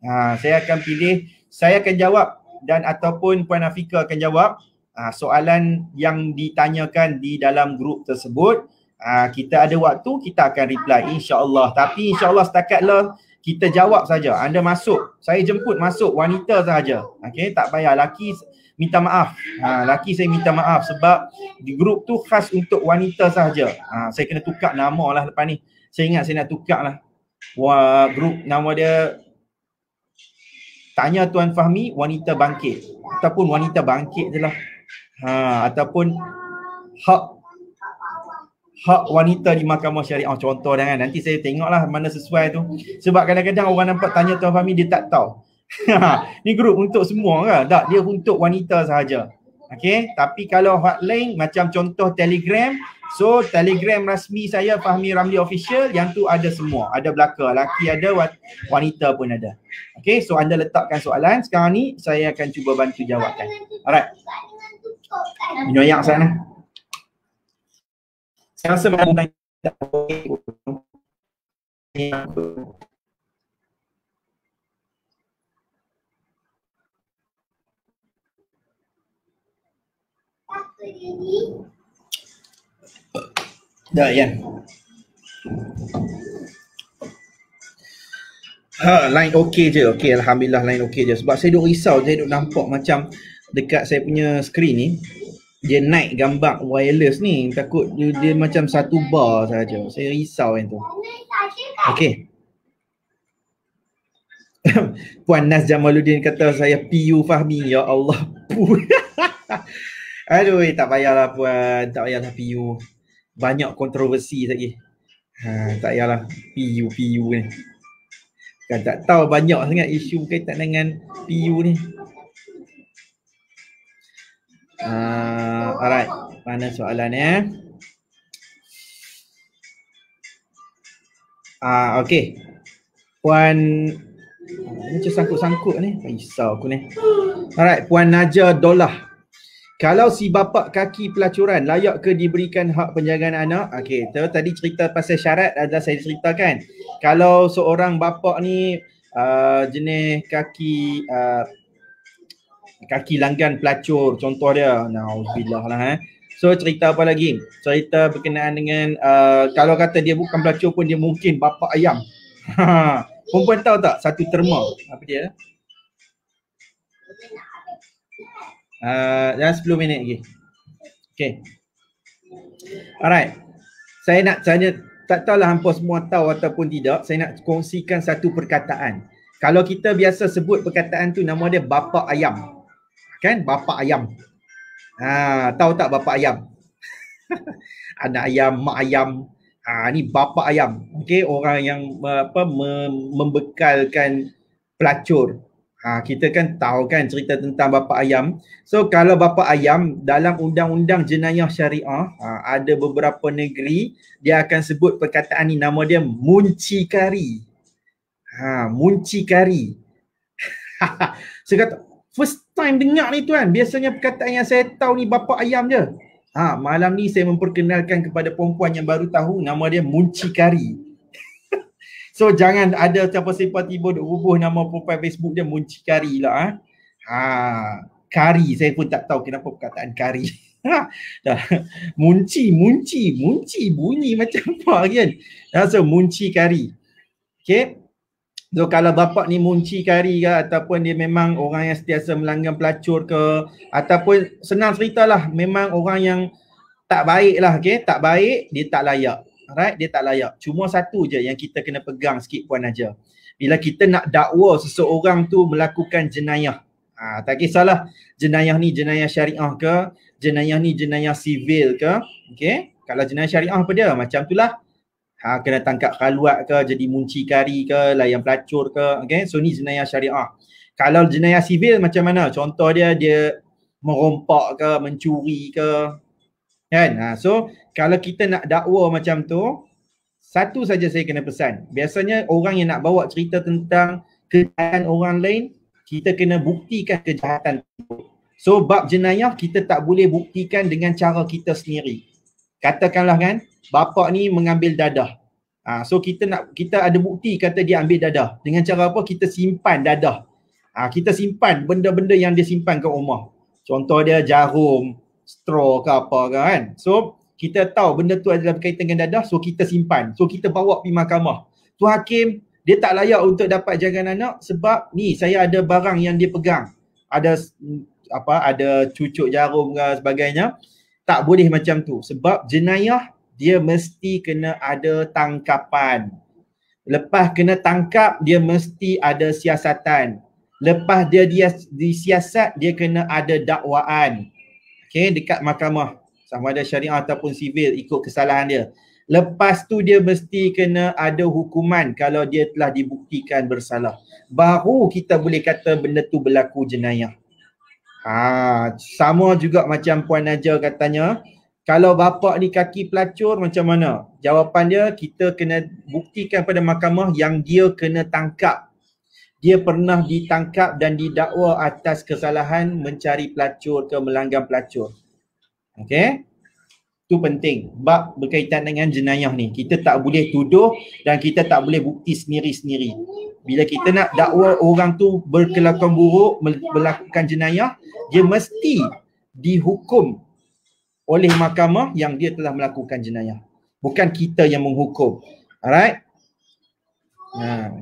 ha saya akan pilih saya akan jawab dan ataupun puan Afika akan jawab uh, soalan yang ditanyakan di dalam grup tersebut uh, kita ada waktu kita akan reply insyaallah tapi insyaallah setakatlah kita jawab saja anda masuk saya jemput masuk wanita saja okey tak payah laki minta maaf ha, laki saya minta maaf sebab di grup tu khas untuk wanita saja ha, saya kena tukar nama lah lepas ni saya ingat saya nak tukar lah Wah, grup nama dia tanya tuan Fahmi wanita bangkit ataupun wanita bangkit je lah ha, ataupun hak hak wanita di mahkamah syariah oh, contoh dengan nanti saya tengoklah mana sesuai tu sebab kadang-kadang orang nampak tanya Tuan Fahmi dia tak tahu *laughs* ni grup untuk semua ke? tak dia untuk wanita sahaja Okay, tapi kalau hak lain macam contoh telegram So telegram rasmi saya Fahmi Ramli Official yang tu ada semua Ada belaka, laki ada, wanita pun ada Okay, so anda letakkan soalan Sekarang ni saya akan cuba bantu jawabkan Alright Menyoyak saya ni. Saya rasa bahan tak Dah ya. Ha, line okey je. Okey, alhamdulillah line okey je. Sebab saya duk risau, saya duk nampak macam dekat saya punya screen ni dia naik gambar wireless ni takut dia, dia macam satu bar saja saya risau yang tu okey *laughs* Puan Nas Jamaluddin kata saya PU Fahmi Ya Allah *laughs* Aduh eh, tak payahlah Puan Tak payahlah PU Banyak kontroversi lagi ha, Tak payahlah PU PU ni Kan tak tahu banyak sangat isu berkaitan dengan PU ni Uh, alright, mana soalan eh? Ah, uh, okay. Puan macam sangkut-sangkut ni. Tak risau aku ni. Alright, Puan Naja Dolah. Kalau si bapa kaki pelacuran layak ke diberikan hak penjagaan anak? Okey, tu tadi cerita pasal syarat ada saya ceritakan. Kalau seorang bapa ni uh, jenis kaki uh, kaki langgan pelacur contoh dia naudzubillah lah eh so cerita apa lagi cerita berkenaan dengan uh, kalau kata dia bukan pelacur pun dia mungkin bapa ayam *laughs* perempuan tahu tak satu terma apa dia uh, dah 10 minit lagi okay alright saya nak saya tak tahulah hampa semua tahu ataupun tidak saya nak kongsikan satu perkataan kalau kita biasa sebut perkataan tu nama dia bapa ayam kan bapa ayam ha tahu tak bapa ayam *laughs* anak ayam mak ayam ha ni bapa ayam okey orang yang apa membekalkan pelacur ha kita kan tahu kan cerita tentang bapa ayam so kalau bapa ayam dalam undang-undang jenayah syariah ha, ada beberapa negeri dia akan sebut perkataan ni nama dia muncikari ha muncikari so *laughs* kata first time dengar ni tuan biasanya perkataan yang saya tahu ni bapa ayam je ha malam ni saya memperkenalkan kepada perempuan yang baru tahu nama dia muncikari *laughs* so jangan ada siapa-siapa tiba duk rubuh nama profile Facebook dia muncikari lah eh. ha kari saya pun tak tahu kenapa perkataan kari ha *laughs* munci munci munci bunyi macam apa kan ha, so muncikari Okay. So kalau bapak ni munci kari ke ataupun dia memang orang yang setiasa melanggan pelacur ke ataupun senang cerita lah, memang orang yang tak baik lah okay? tak baik dia tak layak right dia tak layak cuma satu je yang kita kena pegang sikit puan aja bila kita nak dakwa seseorang tu melakukan jenayah ha, tak kisahlah jenayah ni jenayah syariah ke jenayah ni jenayah sivil ke okay? kalau jenayah syariah apa dia macam tu lah ha, kena tangkap khaluat ke jadi muncikari ke layan pelacur ke okay? so ni jenayah syariah kalau jenayah sivil macam mana contoh dia dia merompak ke mencuri ke kan ha, so kalau kita nak dakwa macam tu satu saja saya kena pesan biasanya orang yang nak bawa cerita tentang kejahatan orang lain kita kena buktikan kejahatan tersebut so bab jenayah kita tak boleh buktikan dengan cara kita sendiri katakanlah kan bapak ni mengambil dadah. Ha, so kita nak kita ada bukti kata dia ambil dadah. Dengan cara apa kita simpan dadah. Ha, kita simpan benda-benda yang dia simpan ke rumah. Contoh dia jarum, straw ke apa ke kan. So kita tahu benda tu adalah berkaitan dengan dadah so kita simpan. So kita bawa pergi mahkamah. Tu hakim dia tak layak untuk dapat jagaan anak sebab ni saya ada barang yang dia pegang. Ada apa ada cucuk jarum ke sebagainya. Tak boleh macam tu sebab jenayah dia mesti kena ada tangkapan. Lepas kena tangkap, dia mesti ada siasatan. Lepas dia dia disiasat, dia kena ada dakwaan. Okay, dekat mahkamah. Sama ada syariah ataupun sivil ikut kesalahan dia. Lepas tu dia mesti kena ada hukuman kalau dia telah dibuktikan bersalah. Baru kita boleh kata benda tu berlaku jenayah. Ha, sama juga macam Puan Najar katanya, kalau bapak ni kaki pelacur macam mana? Jawapan dia kita kena buktikan pada mahkamah yang dia kena tangkap. Dia pernah ditangkap dan didakwa atas kesalahan mencari pelacur ke melanggar pelacur. Okay, Itu penting. Bab berkaitan dengan jenayah ni. Kita tak boleh tuduh dan kita tak boleh bukti sendiri-sendiri. Bila kita nak dakwa orang tu berkelakuan buruk, melakukan jenayah, dia mesti dihukum oleh mahkamah yang dia telah melakukan jenayah. Bukan kita yang menghukum. Alright? Ha.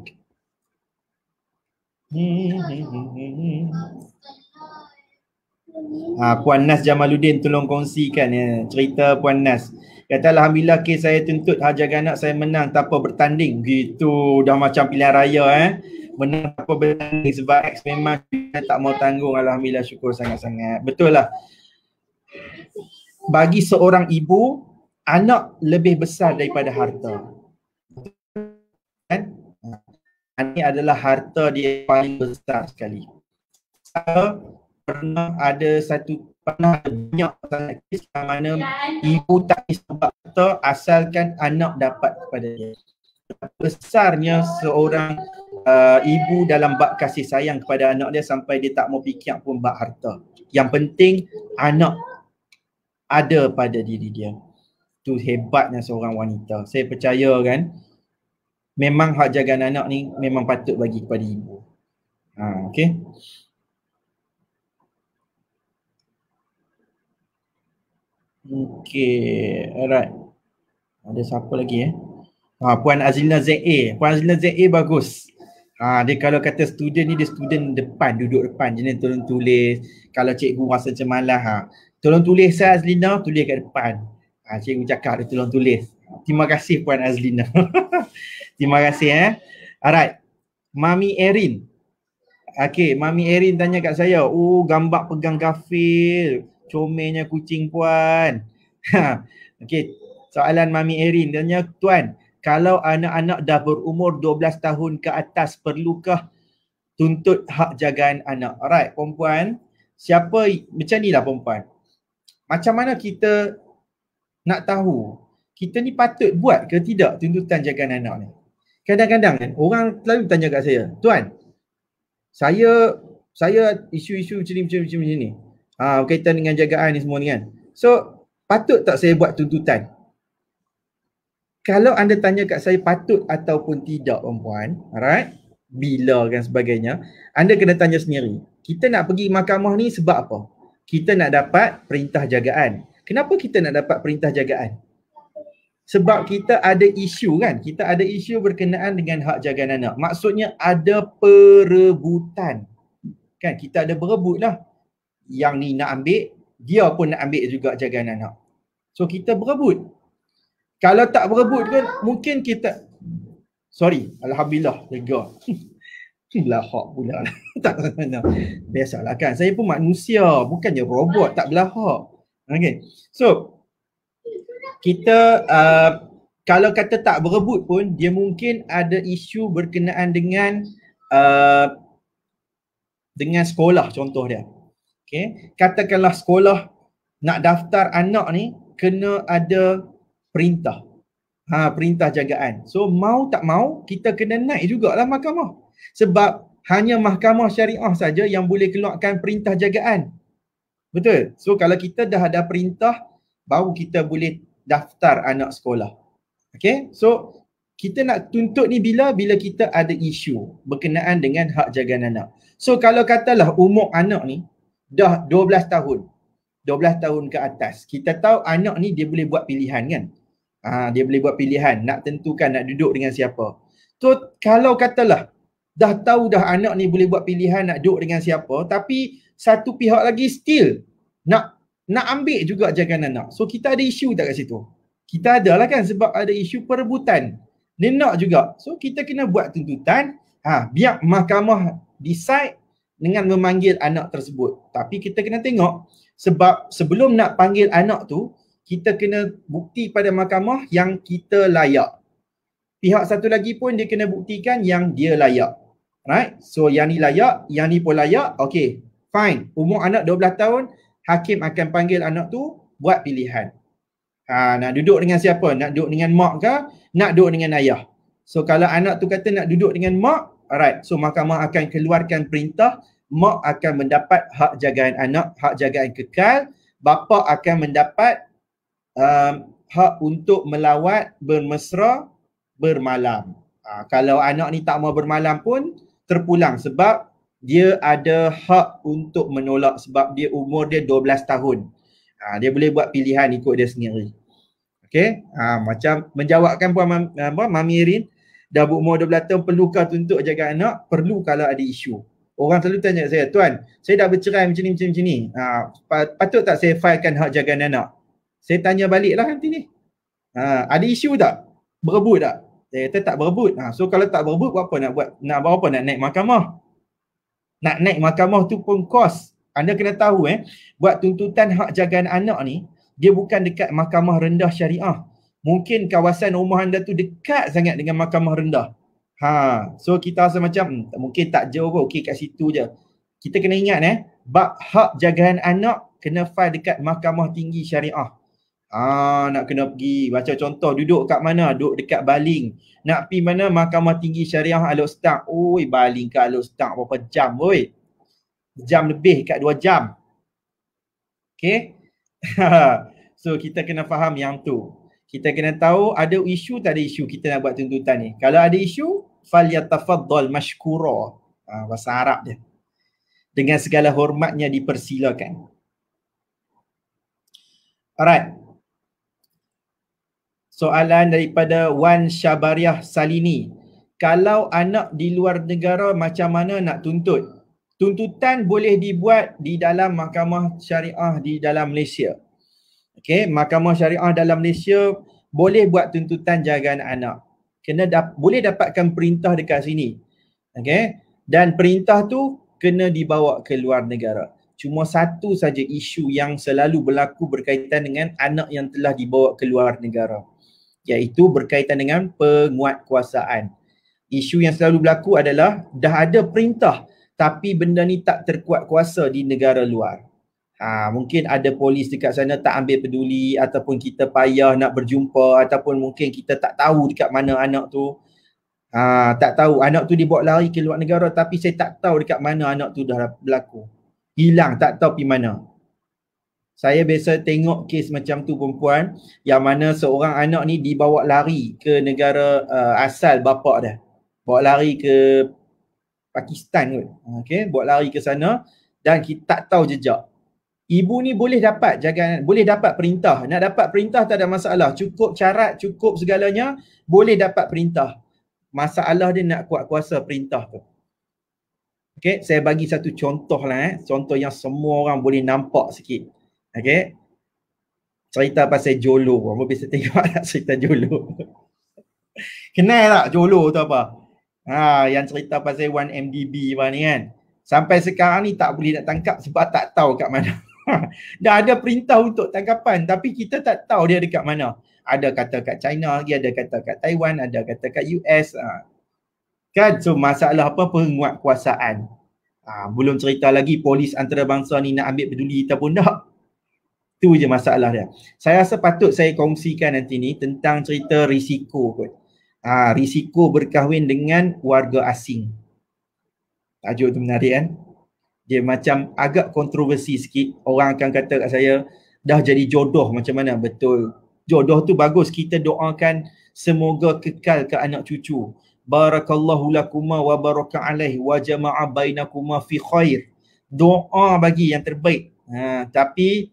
Ha, Puan Nas Jamaluddin tolong kongsikan ya, cerita Puan Nas. Kata Alhamdulillah kes saya tuntut Haji Ganak saya menang tanpa bertanding. Gitu dah macam pilihan raya eh. Menang tanpa bertanding sebab X memang tak mau tanggung. Alhamdulillah syukur sangat-sangat. Betul lah bagi seorang ibu anak lebih besar daripada harta kan ini adalah harta dia paling besar sekali saya pernah ada satu pernah ada banyak sangat mana ibu tak kisah harta asalkan anak dapat kepada dia besarnya seorang uh, ibu dalam bab kasih sayang kepada anak dia sampai dia tak mau fikir pun bak harta. Yang penting anak ada pada diri dia. Tu hebatnya seorang wanita. Saya percaya kan memang hak jaga anak ni memang patut bagi kepada ibu. Ha okey. Okey. Alright. Ada siapa lagi eh? Ha puan Azlina ZA. Puan Azlina ZA bagus. Ha dia kalau kata student ni dia student depan duduk depan jenis tolong tulis. Kalau cikgu rasa cemalah. ha tolong tulis saya Azlina tulis kat depan ha, cikgu cakap dia tolong tulis terima kasih Puan Azlina *laughs* terima kasih eh alright Mami Erin Okay, Mami Erin tanya kat saya, oh gambar pegang gafil, comelnya kucing puan. *laughs* okay, soalan Mami Erin tanya, tuan, kalau anak-anak dah berumur 12 tahun ke atas, perlukah tuntut hak jagaan anak? Alright, perempuan, siapa, macam ni lah perempuan macam mana kita nak tahu kita ni patut buat ke tidak tuntutan jagaan anak ni kadang-kadang kan orang selalu tanya kat saya tuan saya saya isu-isu macam ni macam ni macam ni ha, berkaitan dengan jagaan ni semua ni kan so patut tak saya buat tuntutan kalau anda tanya kat saya patut ataupun tidak perempuan alright bila dan sebagainya anda kena tanya sendiri kita nak pergi mahkamah ni sebab apa kita nak dapat perintah jagaan. Kenapa kita nak dapat perintah jagaan? Sebab kita ada isu kan? Kita ada isu berkenaan dengan hak jagaan anak. Maksudnya ada perebutan. Kan? Kita ada berebut lah. Yang ni nak ambil, dia pun nak ambil juga jagaan anak. So kita berebut. Kalau tak berebut kan, mungkin kita... Sorry, Alhamdulillah, lega. *laughs* belahak pula. *laughs* tak mana. Biasalah kan. Saya pun manusia, bukannya robot tak belah belahak. Okay. So kita uh, kalau kata tak berebut pun dia mungkin ada isu berkenaan dengan uh, dengan sekolah contoh dia. Okay. Katakanlah sekolah nak daftar anak ni kena ada perintah. Ha, perintah jagaan. So mau tak mau kita kena naik jugalah mahkamah. Sebab hanya mahkamah syariah saja yang boleh keluarkan perintah jagaan. Betul? So kalau kita dah ada perintah, baru kita boleh daftar anak sekolah. Okay? So kita nak tuntut ni bila? Bila kita ada isu berkenaan dengan hak jagaan anak. So kalau katalah umur anak ni dah 12 tahun. 12 tahun ke atas. Kita tahu anak ni dia boleh buat pilihan kan? Ha, dia boleh buat pilihan nak tentukan nak duduk dengan siapa. So kalau katalah dah tahu dah anak ni boleh buat pilihan nak duduk dengan siapa tapi satu pihak lagi still nak nak ambil juga jagaan anak. So kita ada isu tak kat situ? Kita ada lah kan sebab ada isu perebutan. Dia nak juga. So kita kena buat tuntutan ha, biar mahkamah decide dengan memanggil anak tersebut. Tapi kita kena tengok sebab sebelum nak panggil anak tu kita kena bukti pada mahkamah yang kita layak. Pihak satu lagi pun dia kena buktikan yang dia layak. Right? So yang ni layak, yang ni pun layak. Okay. Fine. Umur anak 12 tahun, hakim akan panggil anak tu buat pilihan. Ha, nak duduk dengan siapa? Nak duduk dengan mak ke? Nak duduk dengan ayah? So kalau anak tu kata nak duduk dengan mak, alright. So mahkamah akan keluarkan perintah, mak akan mendapat hak jagaan anak, hak jagaan kekal, bapa akan mendapat um, hak untuk melawat bermesra bermalam. Ha, kalau anak ni tak mau bermalam pun, terpulang sebab dia ada hak untuk menolak sebab dia umur dia 12 tahun. Ha, dia boleh buat pilihan ikut dia sendiri. Okey? Ha, macam menjawabkan puan apa eh, Mami rin, dah berumur 12 tahun perlukah untuk jaga anak? Perlu kalau ada isu. Orang selalu tanya saya, tuan, saya dah bercerai macam ni macam ni. ni. Ha, patut tak saya failkan hak jaga anak? Saya tanya baliklah nanti ni. Ha, ada isu tak? Berebut tak? Dia kata tak berebut. Ha, so kalau tak berebut buat apa nak buat? Nak buat apa? Nak naik mahkamah. Nak naik mahkamah tu pun kos. Anda kena tahu eh, buat tuntutan hak jagaan anak ni, dia bukan dekat mahkamah rendah syariah. Mungkin kawasan rumah anda tu dekat sangat dengan mahkamah rendah. Ha, so kita rasa macam hmm, mungkin tak jauh pun. Okey kat situ je. Kita kena ingat eh, bab hak jagaan anak kena file dekat mahkamah tinggi syariah. Ah nak kena pergi macam contoh duduk kat mana? Duduk dekat Baling. Nak pi mana Mahkamah Tinggi Syariah Alor Setak? Oi, Baling ke Alor Setak berapa jam oi? Jam lebih kat dua jam. Okay *laughs* So kita kena faham yang tu. Kita kena tahu ada isu tak ada isu kita nak buat tuntutan ni. Kalau ada isu fal yatafaddal mashkura. Ha, bahasa Arab dia. Dengan segala hormatnya dipersilakan. Alright soalan daripada Wan Syabariah Salini. Kalau anak di luar negara macam mana nak tuntut? Tuntutan boleh dibuat di dalam mahkamah syariah di dalam Malaysia. Okey, mahkamah syariah dalam Malaysia boleh buat tuntutan jagaan anak. Kena da- boleh dapatkan perintah dekat sini. Okey, dan perintah tu kena dibawa ke luar negara. Cuma satu saja isu yang selalu berlaku berkaitan dengan anak yang telah dibawa ke luar negara iaitu berkaitan dengan penguatkuasaan. Isu yang selalu berlaku adalah dah ada perintah tapi benda ni tak terkuat kuasa di negara luar. Ha, mungkin ada polis dekat sana tak ambil peduli ataupun kita payah nak berjumpa ataupun mungkin kita tak tahu dekat mana anak tu. Ha, tak tahu anak tu dibawa lari ke luar negara tapi saya tak tahu dekat mana anak tu dah berlaku. Hilang tak tahu pergi mana saya biasa tengok kes macam tu perempuan yang mana seorang anak ni dibawa lari ke negara uh, asal bapa dia. Bawa lari ke Pakistan kot. Okay, bawa lari ke sana dan kita tak tahu jejak. Ibu ni boleh dapat jaga boleh dapat perintah. Nak dapat perintah tak ada masalah. Cukup syarat, cukup segalanya, boleh dapat perintah. Masalah dia nak kuat kuasa perintah tu. Okay, saya bagi satu contoh lah eh. Contoh yang semua orang boleh nampak sikit. Okay. Cerita pasal Jolo. Apa biasa tengok nak lah cerita Jolo. *laughs* Kenal tak Jolo tu apa? Ha, yang cerita pasal 1MDB apa ni kan. Sampai sekarang ni tak boleh nak tangkap sebab tak tahu kat mana. *laughs* Dah ada perintah untuk tangkapan tapi kita tak tahu dia dekat mana. Ada kata kat China lagi, ada kata kat Taiwan, ada kata kat US. Ha. Kan? So masalah apa penguatkuasaan. Ha, belum cerita lagi polis antarabangsa ni nak ambil peduli kita pun tak itu je masalah dia. Saya rasa patut saya kongsikan nanti ni tentang cerita risiko kot. Ha, risiko berkahwin dengan warga asing. Tajuk tu menarik kan? Dia macam agak kontroversi sikit. Orang akan kata kat saya, dah jadi jodoh macam mana? Betul. Jodoh tu bagus. Kita doakan semoga kekal ke anak cucu. Barakallahu lakuma wa baraka alaih wa jama'a bainakuma fi khair. Doa bagi yang terbaik. Ha, tapi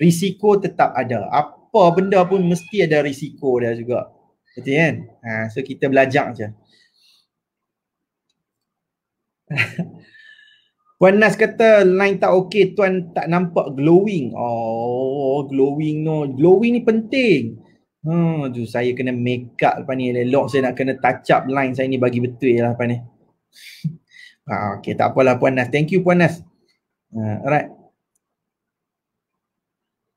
risiko tetap ada. Apa benda pun mesti ada risiko dia juga. Betul kan? Ha, so kita belajar je. *laughs* Puan Nas kata line tak okey, tuan tak nampak glowing. Oh, glowing no. Glowing ni penting. Ha, tu saya kena make up lepas ni. Elok saya nak kena touch up line saya ni bagi betul lah lepas ni. *laughs* ha, okay, tak apalah Puan Nas. Thank you Puan Nas. Ha, alright.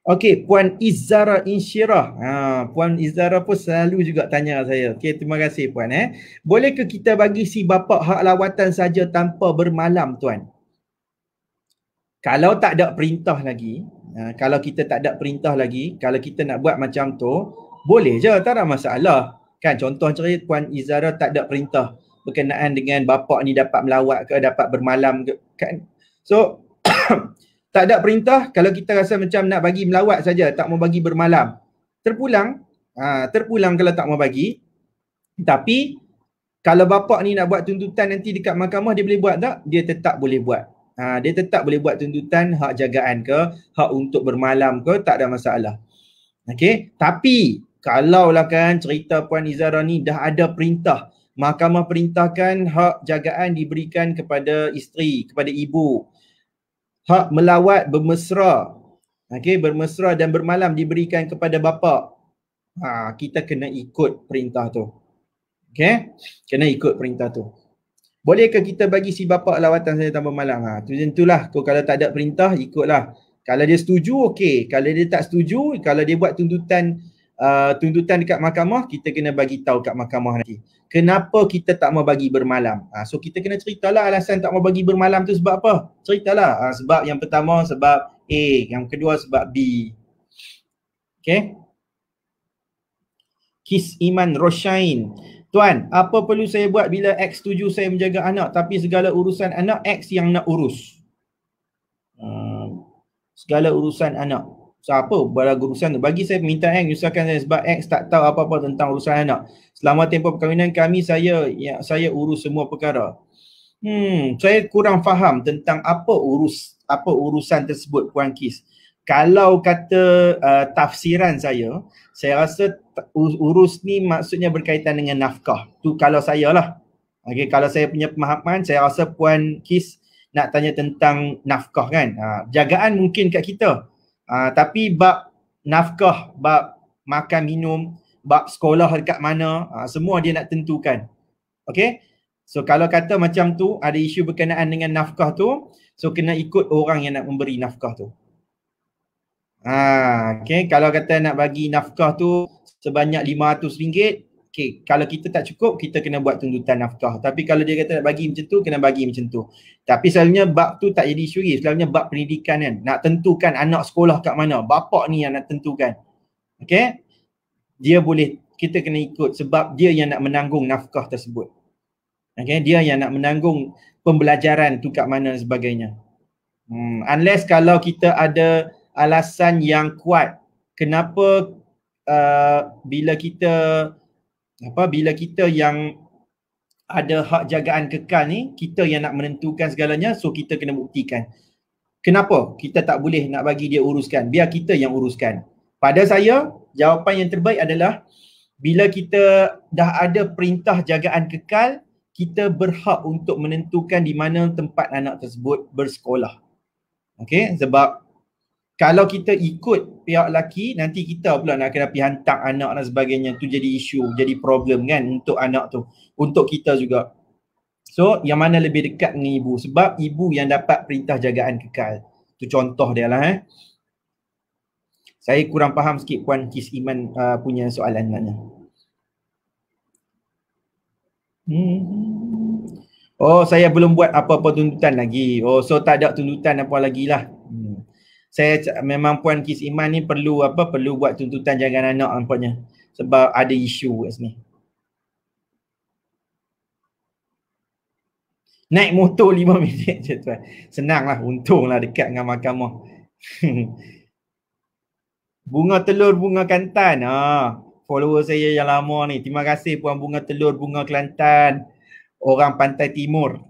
Okey, Puan Izara Insyirah. Ha, Puan Izara pun selalu juga tanya saya. Okey, terima kasih Puan. Eh. Bolehkah kita bagi si bapa hak lawatan saja tanpa bermalam, Tuan? Kalau tak ada perintah lagi, ha, kalau kita tak ada perintah lagi, kalau kita nak buat macam tu, boleh je, tak ada masalah. Kan, contoh cerita Puan Izara tak ada perintah berkenaan dengan bapa ni dapat melawat ke, dapat bermalam ke, kan? So, tak ada perintah kalau kita rasa macam nak bagi melawat saja, tak mau bagi bermalam. Terpulang, ha, terpulang kalau tak mau bagi. Tapi kalau bapak ni nak buat tuntutan nanti dekat mahkamah dia boleh buat tak? Dia tetap boleh buat. Ha, dia tetap boleh buat tuntutan hak jagaan ke, hak untuk bermalam ke, tak ada masalah. Okey, tapi kalau lah kan cerita Puan Izara ni dah ada perintah mahkamah perintahkan hak jagaan diberikan kepada isteri, kepada ibu hak melawat bermesra okey bermesra dan bermalam diberikan kepada bapa ha kita kena ikut perintah tu okey kena ikut perintah tu bolehkah kita bagi si bapa lawatan saya tambah malam ha tu tentulah kalau tak ada perintah ikutlah kalau dia setuju okey kalau dia tak setuju kalau dia buat tuntutan uh, tuntutan dekat mahkamah kita kena bagi tahu kat mahkamah nanti kenapa kita tak mau bagi bermalam ha, so kita kena ceritalah alasan tak mau bagi bermalam tu sebab apa ceritalah ha, sebab yang pertama sebab A yang kedua sebab B Okay? Kis Iman Roshain Tuan, apa perlu saya buat bila X tuju saya menjaga anak tapi segala urusan anak X yang nak urus? Uh, segala urusan anak siapa berada guru sana bagi saya minta eh usahakan saya sebab X tak tahu apa-apa tentang urusan anak selama tempoh perkahwinan kami saya ya, saya urus semua perkara hmm saya kurang faham tentang apa urus apa urusan tersebut puan Kis kalau kata uh, tafsiran saya saya rasa urus ni maksudnya berkaitan dengan nafkah tu kalau saya lah okay, kalau saya punya pemahaman saya rasa puan Kis nak tanya tentang nafkah kan uh, jagaan mungkin kat kita Ah, tapi bab nafkah, bab makan minum, bab sekolah dekat mana, uh, semua dia nak tentukan. Okay? So kalau kata macam tu ada isu berkenaan dengan nafkah tu, so kena ikut orang yang nak memberi nafkah tu. Ah, okay. Kalau kata nak bagi nafkah tu sebanyak RM500, okay, kalau kita tak cukup kita kena buat tuntutan nafkah tapi kalau dia kata nak bagi macam tu kena bagi macam tu tapi selalunya bab tu tak jadi isu selalunya bab pendidikan kan nak tentukan anak sekolah kat mana bapak ni yang nak tentukan Okay, dia boleh kita kena ikut sebab dia yang nak menanggung nafkah tersebut Okay, dia yang nak menanggung pembelajaran tu kat mana sebagainya hmm, unless kalau kita ada alasan yang kuat kenapa uh, bila kita apa bila kita yang ada hak jagaan kekal ni kita yang nak menentukan segalanya so kita kena buktikan kenapa kita tak boleh nak bagi dia uruskan biar kita yang uruskan pada saya jawapan yang terbaik adalah bila kita dah ada perintah jagaan kekal kita berhak untuk menentukan di mana tempat anak tersebut bersekolah okey sebab kalau kita ikut pihak lelaki nanti kita pula nak kena pergi hantar anak dan sebagainya tu jadi isu jadi problem kan untuk anak tu untuk kita juga so yang mana lebih dekat dengan ibu sebab ibu yang dapat perintah jagaan kekal tu contoh dia lah eh saya kurang faham sikit Puan Kis Iman uh, punya soalan maknanya. Hmm. Oh saya belum buat apa-apa tuntutan lagi. Oh so tak ada tuntutan apa lagi lah saya memang puan Kis Iman ni perlu apa perlu buat tuntutan jagaan anak nampaknya sebab ada isu kat sini. Naik motor lima *laughs* minit je tuan. Senanglah, untunglah dekat dengan mahkamah. *laughs* bunga telur, bunga kelantan Ha, follower saya yang lama ni. Terima kasih puan bunga telur, bunga kelantan. Orang pantai timur.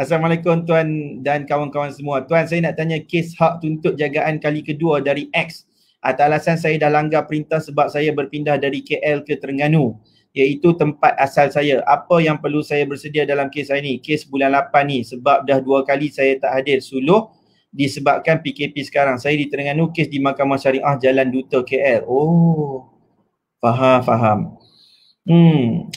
Assalamualaikum tuan dan kawan-kawan semua. Tuan saya nak tanya kes hak tuntut jagaan kali kedua dari X. Atas alasan saya dah langgar perintah sebab saya berpindah dari KL ke Terengganu iaitu tempat asal saya. Apa yang perlu saya bersedia dalam kes saya ni? Kes bulan 8 ni sebab dah dua kali saya tak hadir suluh disebabkan PKP sekarang. Saya di Terengganu kes di Mahkamah Syariah Jalan Duta KL. Oh. Faham, faham. Hmm.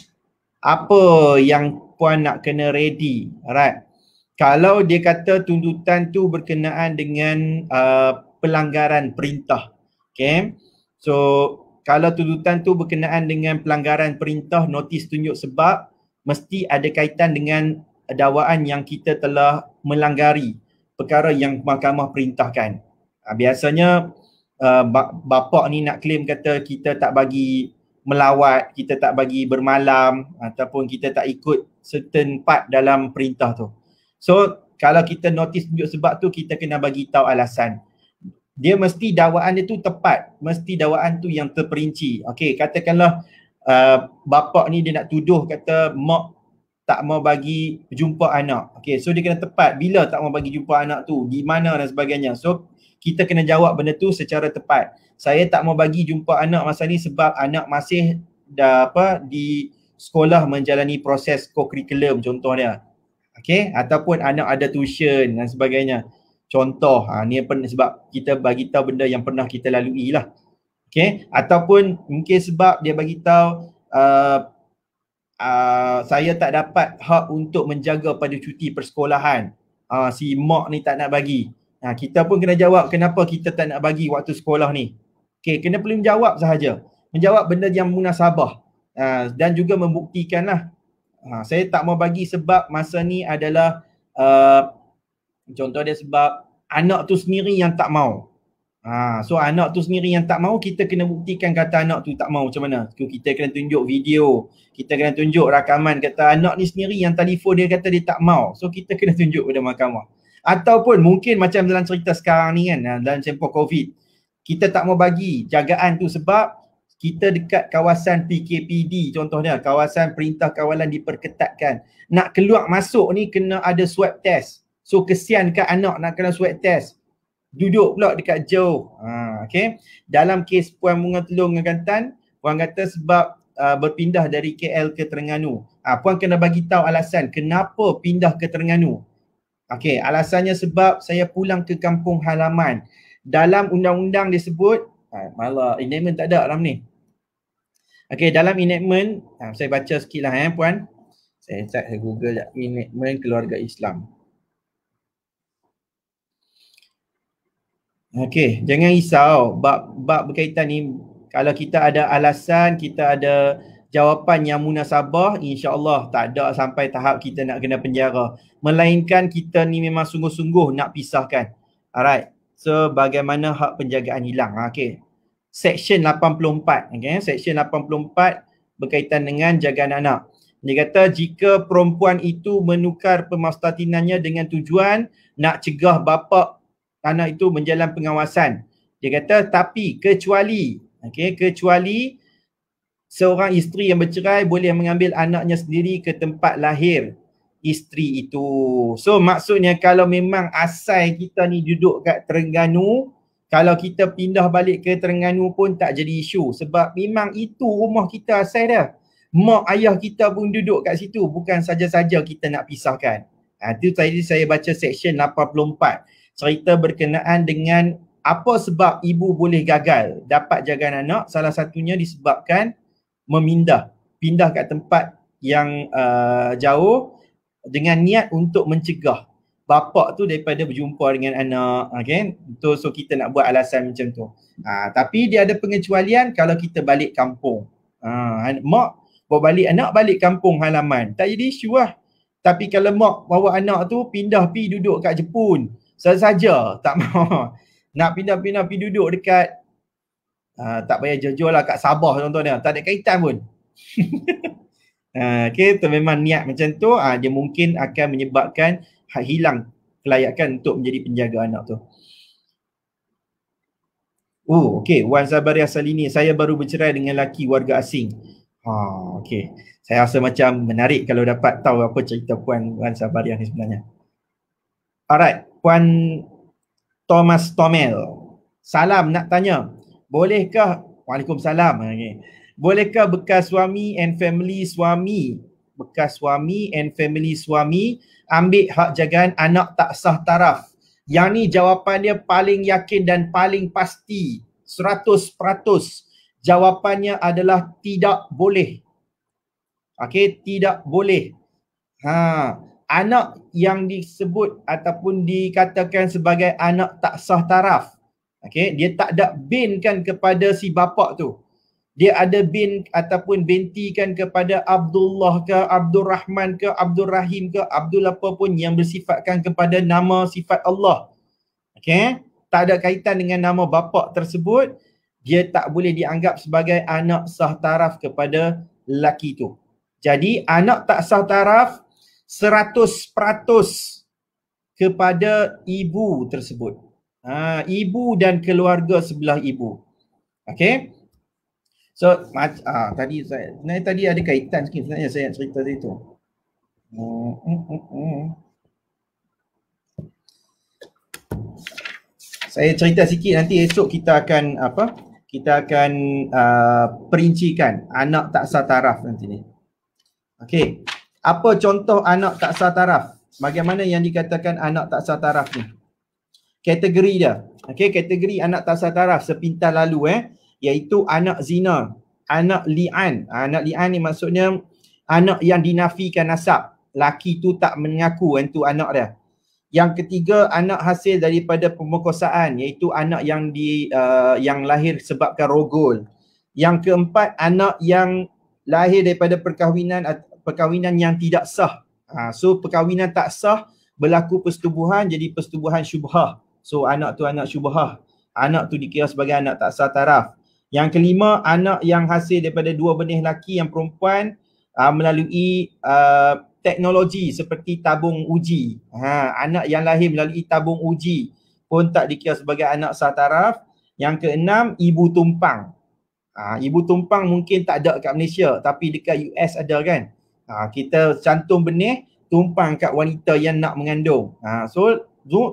Apa yang puan nak kena ready? Alright kalau dia kata tuntutan tu berkenaan dengan uh, pelanggaran perintah okay so kalau tuntutan tu berkenaan dengan pelanggaran perintah notis tunjuk sebab mesti ada kaitan dengan dakwaan yang kita telah melanggari perkara yang mahkamah perintahkan uh, biasanya uh, bapak ni nak claim kata kita tak bagi melawat kita tak bagi bermalam ataupun kita tak ikut certain part dalam perintah tu So kalau kita notice tunjuk sebab tu kita kena bagi tahu alasan. Dia mesti dakwaan dia tu tepat, mesti dakwaan tu yang terperinci. Okey, katakanlah uh, bapak ni dia nak tuduh kata mak tak mau bagi jumpa anak. Okey, so dia kena tepat bila tak mau bagi jumpa anak tu, di mana dan sebagainya. So kita kena jawab benda tu secara tepat. Saya tak mau bagi jumpa anak masa ni sebab anak masih dah apa di sekolah menjalani proses co-curriculum contohnya okay ataupun anak ada tuition dan sebagainya contoh ha, ni pen, sebab kita bagi tahu benda yang pernah kita lalui lah okay ataupun mungkin sebab dia bagi tahu uh, uh, saya tak dapat hak untuk menjaga pada cuti persekolahan uh, si mak ni tak nak bagi ha, kita pun kena jawab kenapa kita tak nak bagi waktu sekolah ni okay kena perlu menjawab sahaja menjawab benda yang munasabah uh, dan juga membuktikanlah ha, saya tak mau bagi sebab masa ni adalah uh, contoh dia sebab anak tu sendiri yang tak mau. Ha, so anak tu sendiri yang tak mau kita kena buktikan kata anak tu tak mau macam mana. So, kita kena tunjuk video, kita kena tunjuk rakaman kata anak ni sendiri yang telefon dia kata dia tak mau. So kita kena tunjuk pada mahkamah. Ataupun mungkin macam dalam cerita sekarang ni kan dalam tempoh COVID kita tak mau bagi jagaan tu sebab kita dekat kawasan PKPD contohnya kawasan perintah kawalan diperketatkan nak keluar masuk ni kena ada swab test so kesian dekat anak nak kena swab test duduk pula dekat jauh ha, okay. dalam kes Puan Bunga Telung dengan Tan Puan kata sebab uh, berpindah dari KL ke Terengganu ha, Puan kena bagi tahu alasan kenapa pindah ke Terengganu okay alasannya sebab saya pulang ke kampung halaman. Dalam undang-undang disebut, ha, malah enactment tak ada dalam ni. Okay, dalam enactment, ha, saya baca sikit lah eh puan. Saya, saya google je, lah, enactment keluarga Islam. Okay, jangan risau bab, bab berkaitan ni. Kalau kita ada alasan, kita ada jawapan yang munasabah, insyaAllah tak ada sampai tahap kita nak kena penjara. Melainkan kita ni memang sungguh-sungguh nak pisahkan. Alright, so bagaimana hak penjagaan hilang? Ah, okay, section 84 okay? section 84 berkaitan dengan jagaan anak dia kata jika perempuan itu menukar pemastatinannya dengan tujuan nak cegah bapa anak itu menjalan pengawasan dia kata tapi kecuali okay, kecuali seorang isteri yang bercerai boleh mengambil anaknya sendiri ke tempat lahir isteri itu. So maksudnya kalau memang asal kita ni duduk kat Terengganu, kalau kita pindah balik ke Terengganu pun tak jadi isu sebab memang itu rumah kita asal dah. Mak ayah kita pun duduk kat situ bukan saja-saja kita nak pisahkan. Ha, itu tadi saya baca section 84 cerita berkenaan dengan apa sebab ibu boleh gagal dapat jaga anak salah satunya disebabkan memindah pindah kat tempat yang uh, jauh dengan niat untuk mencegah bapak tu daripada berjumpa dengan anak ah, kan okay? so kita nak buat alasan macam tu ha, tapi dia ada pengecualian kalau kita balik kampung ha, mak bawa balik anak balik kampung halaman tak jadi isu lah tapi kalau mak bawa anak tu pindah pi duduk kat Jepun saja tak mau *laughs* nak pindah-pindah pi duduk dekat uh, tak payah jauh-jauh lah kat Sabah contohnya tak ada kaitan pun uh, *laughs* okay, tu memang niat macam tu uh, dia mungkin akan menyebabkan hilang kelayakan untuk menjadi penjaga anak tu. Oh, okey. Wan Sabari asal ini. saya baru bercerai dengan laki warga asing. Ha, okey. Saya rasa macam menarik kalau dapat tahu apa cerita Puan Wan Sabari ni sebenarnya. Alright, Puan Thomas Tomel. Salam nak tanya. Bolehkah Waalaikumsalam. Okay. Bolehkah bekas suami and family suami bekas suami and family suami ambil hak jagaan anak tak sah taraf. Yang ni jawapan dia paling yakin dan paling pasti seratus peratus jawapannya adalah tidak boleh. Okey, tidak boleh. Ha, anak yang disebut ataupun dikatakan sebagai anak tak sah taraf. Okey, dia tak ada binkan kepada si bapak tu dia ada bin ataupun bentikan kepada Abdullah ke Abdul Rahman ke Abdul Rahim ke Abdul apa pun yang bersifatkan kepada nama sifat Allah. Okey? Tak ada kaitan dengan nama bapa tersebut, dia tak boleh dianggap sebagai anak sah taraf kepada laki tu. Jadi anak tak sah taraf 100% kepada ibu tersebut. Ha, ibu dan keluarga sebelah ibu. Okey? So ah, tadi saya sebenarnya tadi ada kaitan sikit sebenarnya saya cerita tadi tu. Hmm, hmm, hmm, hmm. Saya cerita sikit nanti esok kita akan apa? Kita akan uh, perincikan anak tak sah taraf nanti ni. Okey. Apa contoh anak tak sah taraf? Bagaimana yang dikatakan anak tak sataraf ni? Kategori dia. Okey, kategori anak tak sah taraf sepintas lalu eh iaitu anak zina, anak li'an. Ah, anak li'an ni maksudnya anak yang dinafikan nasab. Laki tu tak mengaku itu anak dia. Yang ketiga anak hasil daripada pemerkosaan iaitu anak yang di uh, yang lahir sebabkan rogol. Yang keempat anak yang lahir daripada perkahwinan perkahwinan yang tidak sah. Ha, so perkahwinan tak sah berlaku persetubuhan jadi persetubuhan syubhah. So anak tu anak syubhah. Anak tu dikira sebagai anak tak sah taraf. Yang kelima, anak yang hasil daripada dua benih laki yang perempuan uh, melalui uh, teknologi seperti tabung uji. Ha, anak yang lahir melalui tabung uji pun tak dikira sebagai anak sah taraf. Yang keenam, ibu tumpang. Ha, ibu tumpang mungkin tak ada kat Malaysia tapi dekat US ada kan. Ha, kita cantum benih, tumpang kat wanita yang nak mengandung. Ha, so,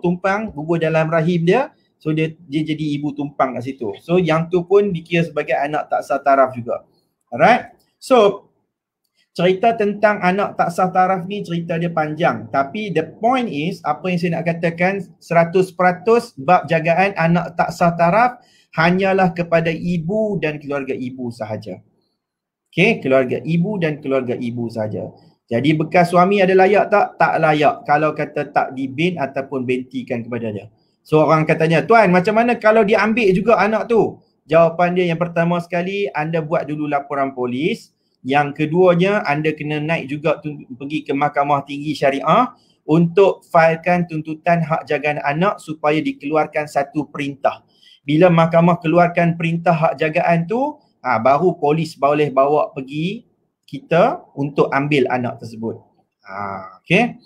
tumpang, bubur dalam rahim dia, So dia dia jadi ibu tumpang kat situ. So yang tu pun dikira sebagai anak tak sah taraf juga. Alright? So cerita tentang anak tak sah taraf ni cerita dia panjang. Tapi the point is apa yang saya nak katakan 100% bab jagaan anak tak sah taraf hanyalah kepada ibu dan keluarga ibu sahaja. Okay, keluarga ibu dan keluarga ibu sahaja. Jadi bekas suami ada layak tak? Tak layak kalau kata tak dibin ataupun bentikan kepada dia. Seorang katanya, tuan macam mana kalau diambil juga anak tu? Jawapan dia yang pertama sekali, anda buat dulu laporan polis. Yang keduanya, anda kena naik juga tu, pergi ke mahkamah tinggi syariah untuk failkan tuntutan hak jagaan anak supaya dikeluarkan satu perintah. Bila mahkamah keluarkan perintah hak jagaan tu, ha, baru polis boleh bawa pergi kita untuk ambil anak tersebut. Ha, okay.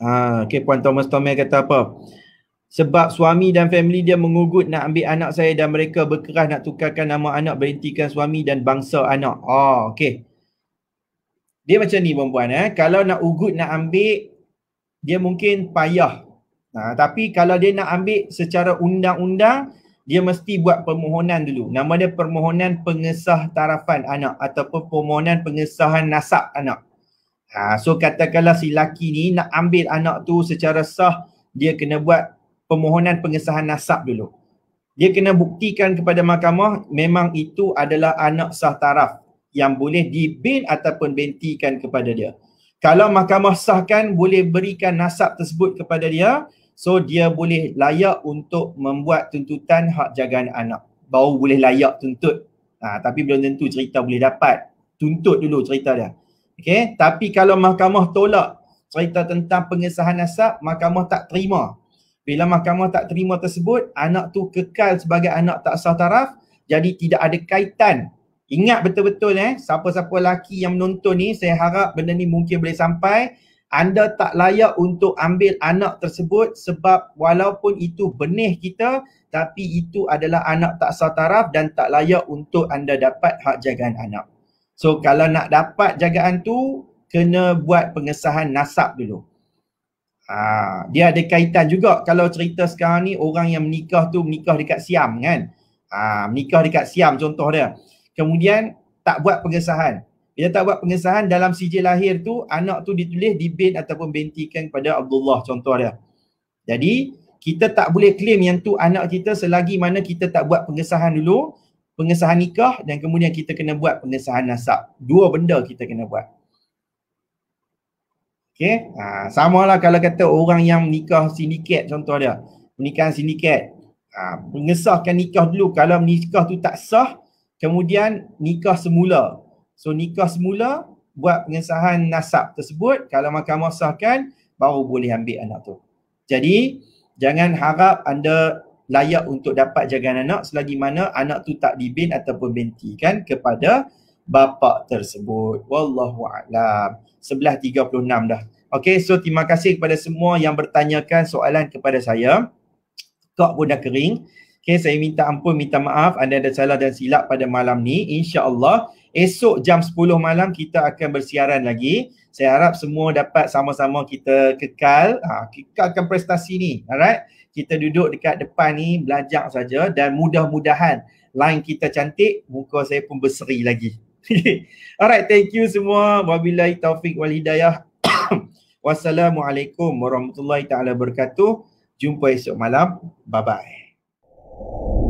Ha, okay, Puan Thomas Tomel kata apa? Sebab suami dan family dia mengugut nak ambil anak saya dan mereka berkerah nak tukarkan nama anak, berhentikan suami dan bangsa anak. Oh, okay. Dia macam ni perempuan. Eh? Kalau nak ugut nak ambil, dia mungkin payah. Ha, tapi kalau dia nak ambil secara undang-undang, dia mesti buat permohonan dulu. Nama dia permohonan pengesah tarafan anak ataupun permohonan pengesahan nasab anak. Ha, so katakanlah si laki ni nak ambil anak tu secara sah, dia kena buat permohonan pengesahan nasab dulu. Dia kena buktikan kepada mahkamah memang itu adalah anak sah taraf yang boleh dibin ataupun bentikan kepada dia. Kalau mahkamah sahkan boleh berikan nasab tersebut kepada dia, so dia boleh layak untuk membuat tuntutan hak jagaan anak. Baru boleh layak tuntut. Ha, tapi belum tentu cerita boleh dapat. Tuntut dulu cerita dia. Okay, tapi kalau mahkamah tolak cerita tentang pengesahan nasab, mahkamah tak terima. Bila mahkamah tak terima tersebut, anak tu kekal sebagai anak tak sah taraf, jadi tidak ada kaitan. Ingat betul-betul eh, siapa-siapa lelaki yang menonton ni, saya harap benda ni mungkin boleh sampai. Anda tak layak untuk ambil anak tersebut sebab walaupun itu benih kita, tapi itu adalah anak tak sah taraf dan tak layak untuk anda dapat hak jagaan anak. So kalau nak dapat jagaan tu kena buat pengesahan nasab dulu. Ha, dia ada kaitan juga kalau cerita sekarang ni orang yang menikah tu menikah dekat Siam kan. Ha, menikah dekat Siam contoh dia. Kemudian tak buat pengesahan. Bila tak buat pengesahan dalam sijil lahir tu anak tu ditulis dibin ataupun bentikan kepada Abdullah contoh dia. Jadi kita tak boleh claim yang tu anak kita selagi mana kita tak buat pengesahan dulu pengesahan nikah dan kemudian kita kena buat pengesahan nasab. Dua benda kita kena buat. Okey, ha, sama lah kalau kata orang yang nikah sindiket contoh dia. Pernikahan sindiket. Ha, pengesahkan nikah dulu. Kalau nikah tu tak sah, kemudian nikah semula. So nikah semula, buat pengesahan nasab tersebut. Kalau mahkamah sahkan, baru boleh ambil anak tu. Jadi, jangan harap anda layak untuk dapat jagaan anak selagi mana anak tu tak dibin ataupun bintikan kepada bapa tersebut. Wallahu a'lam. 11.36 dah. Okay, so terima kasih kepada semua yang bertanyakan soalan kepada saya. Tok pun dah kering. Okay, saya minta ampun, minta maaf anda ada salah dan silap pada malam ni. InsyaAllah, esok jam 10 malam kita akan bersiaran lagi. Saya harap semua dapat sama-sama kita kekal, ha, kekalkan prestasi ni. Alright kita duduk dekat depan ni belajar saja dan mudah-mudahan line kita cantik, muka saya pun berseri lagi. *laughs* Alright, thank you semua. Wabillahi taufik wal hidayah. *coughs* Wassalamualaikum warahmatullahi taala berkatuh. Jumpa esok malam. Bye bye.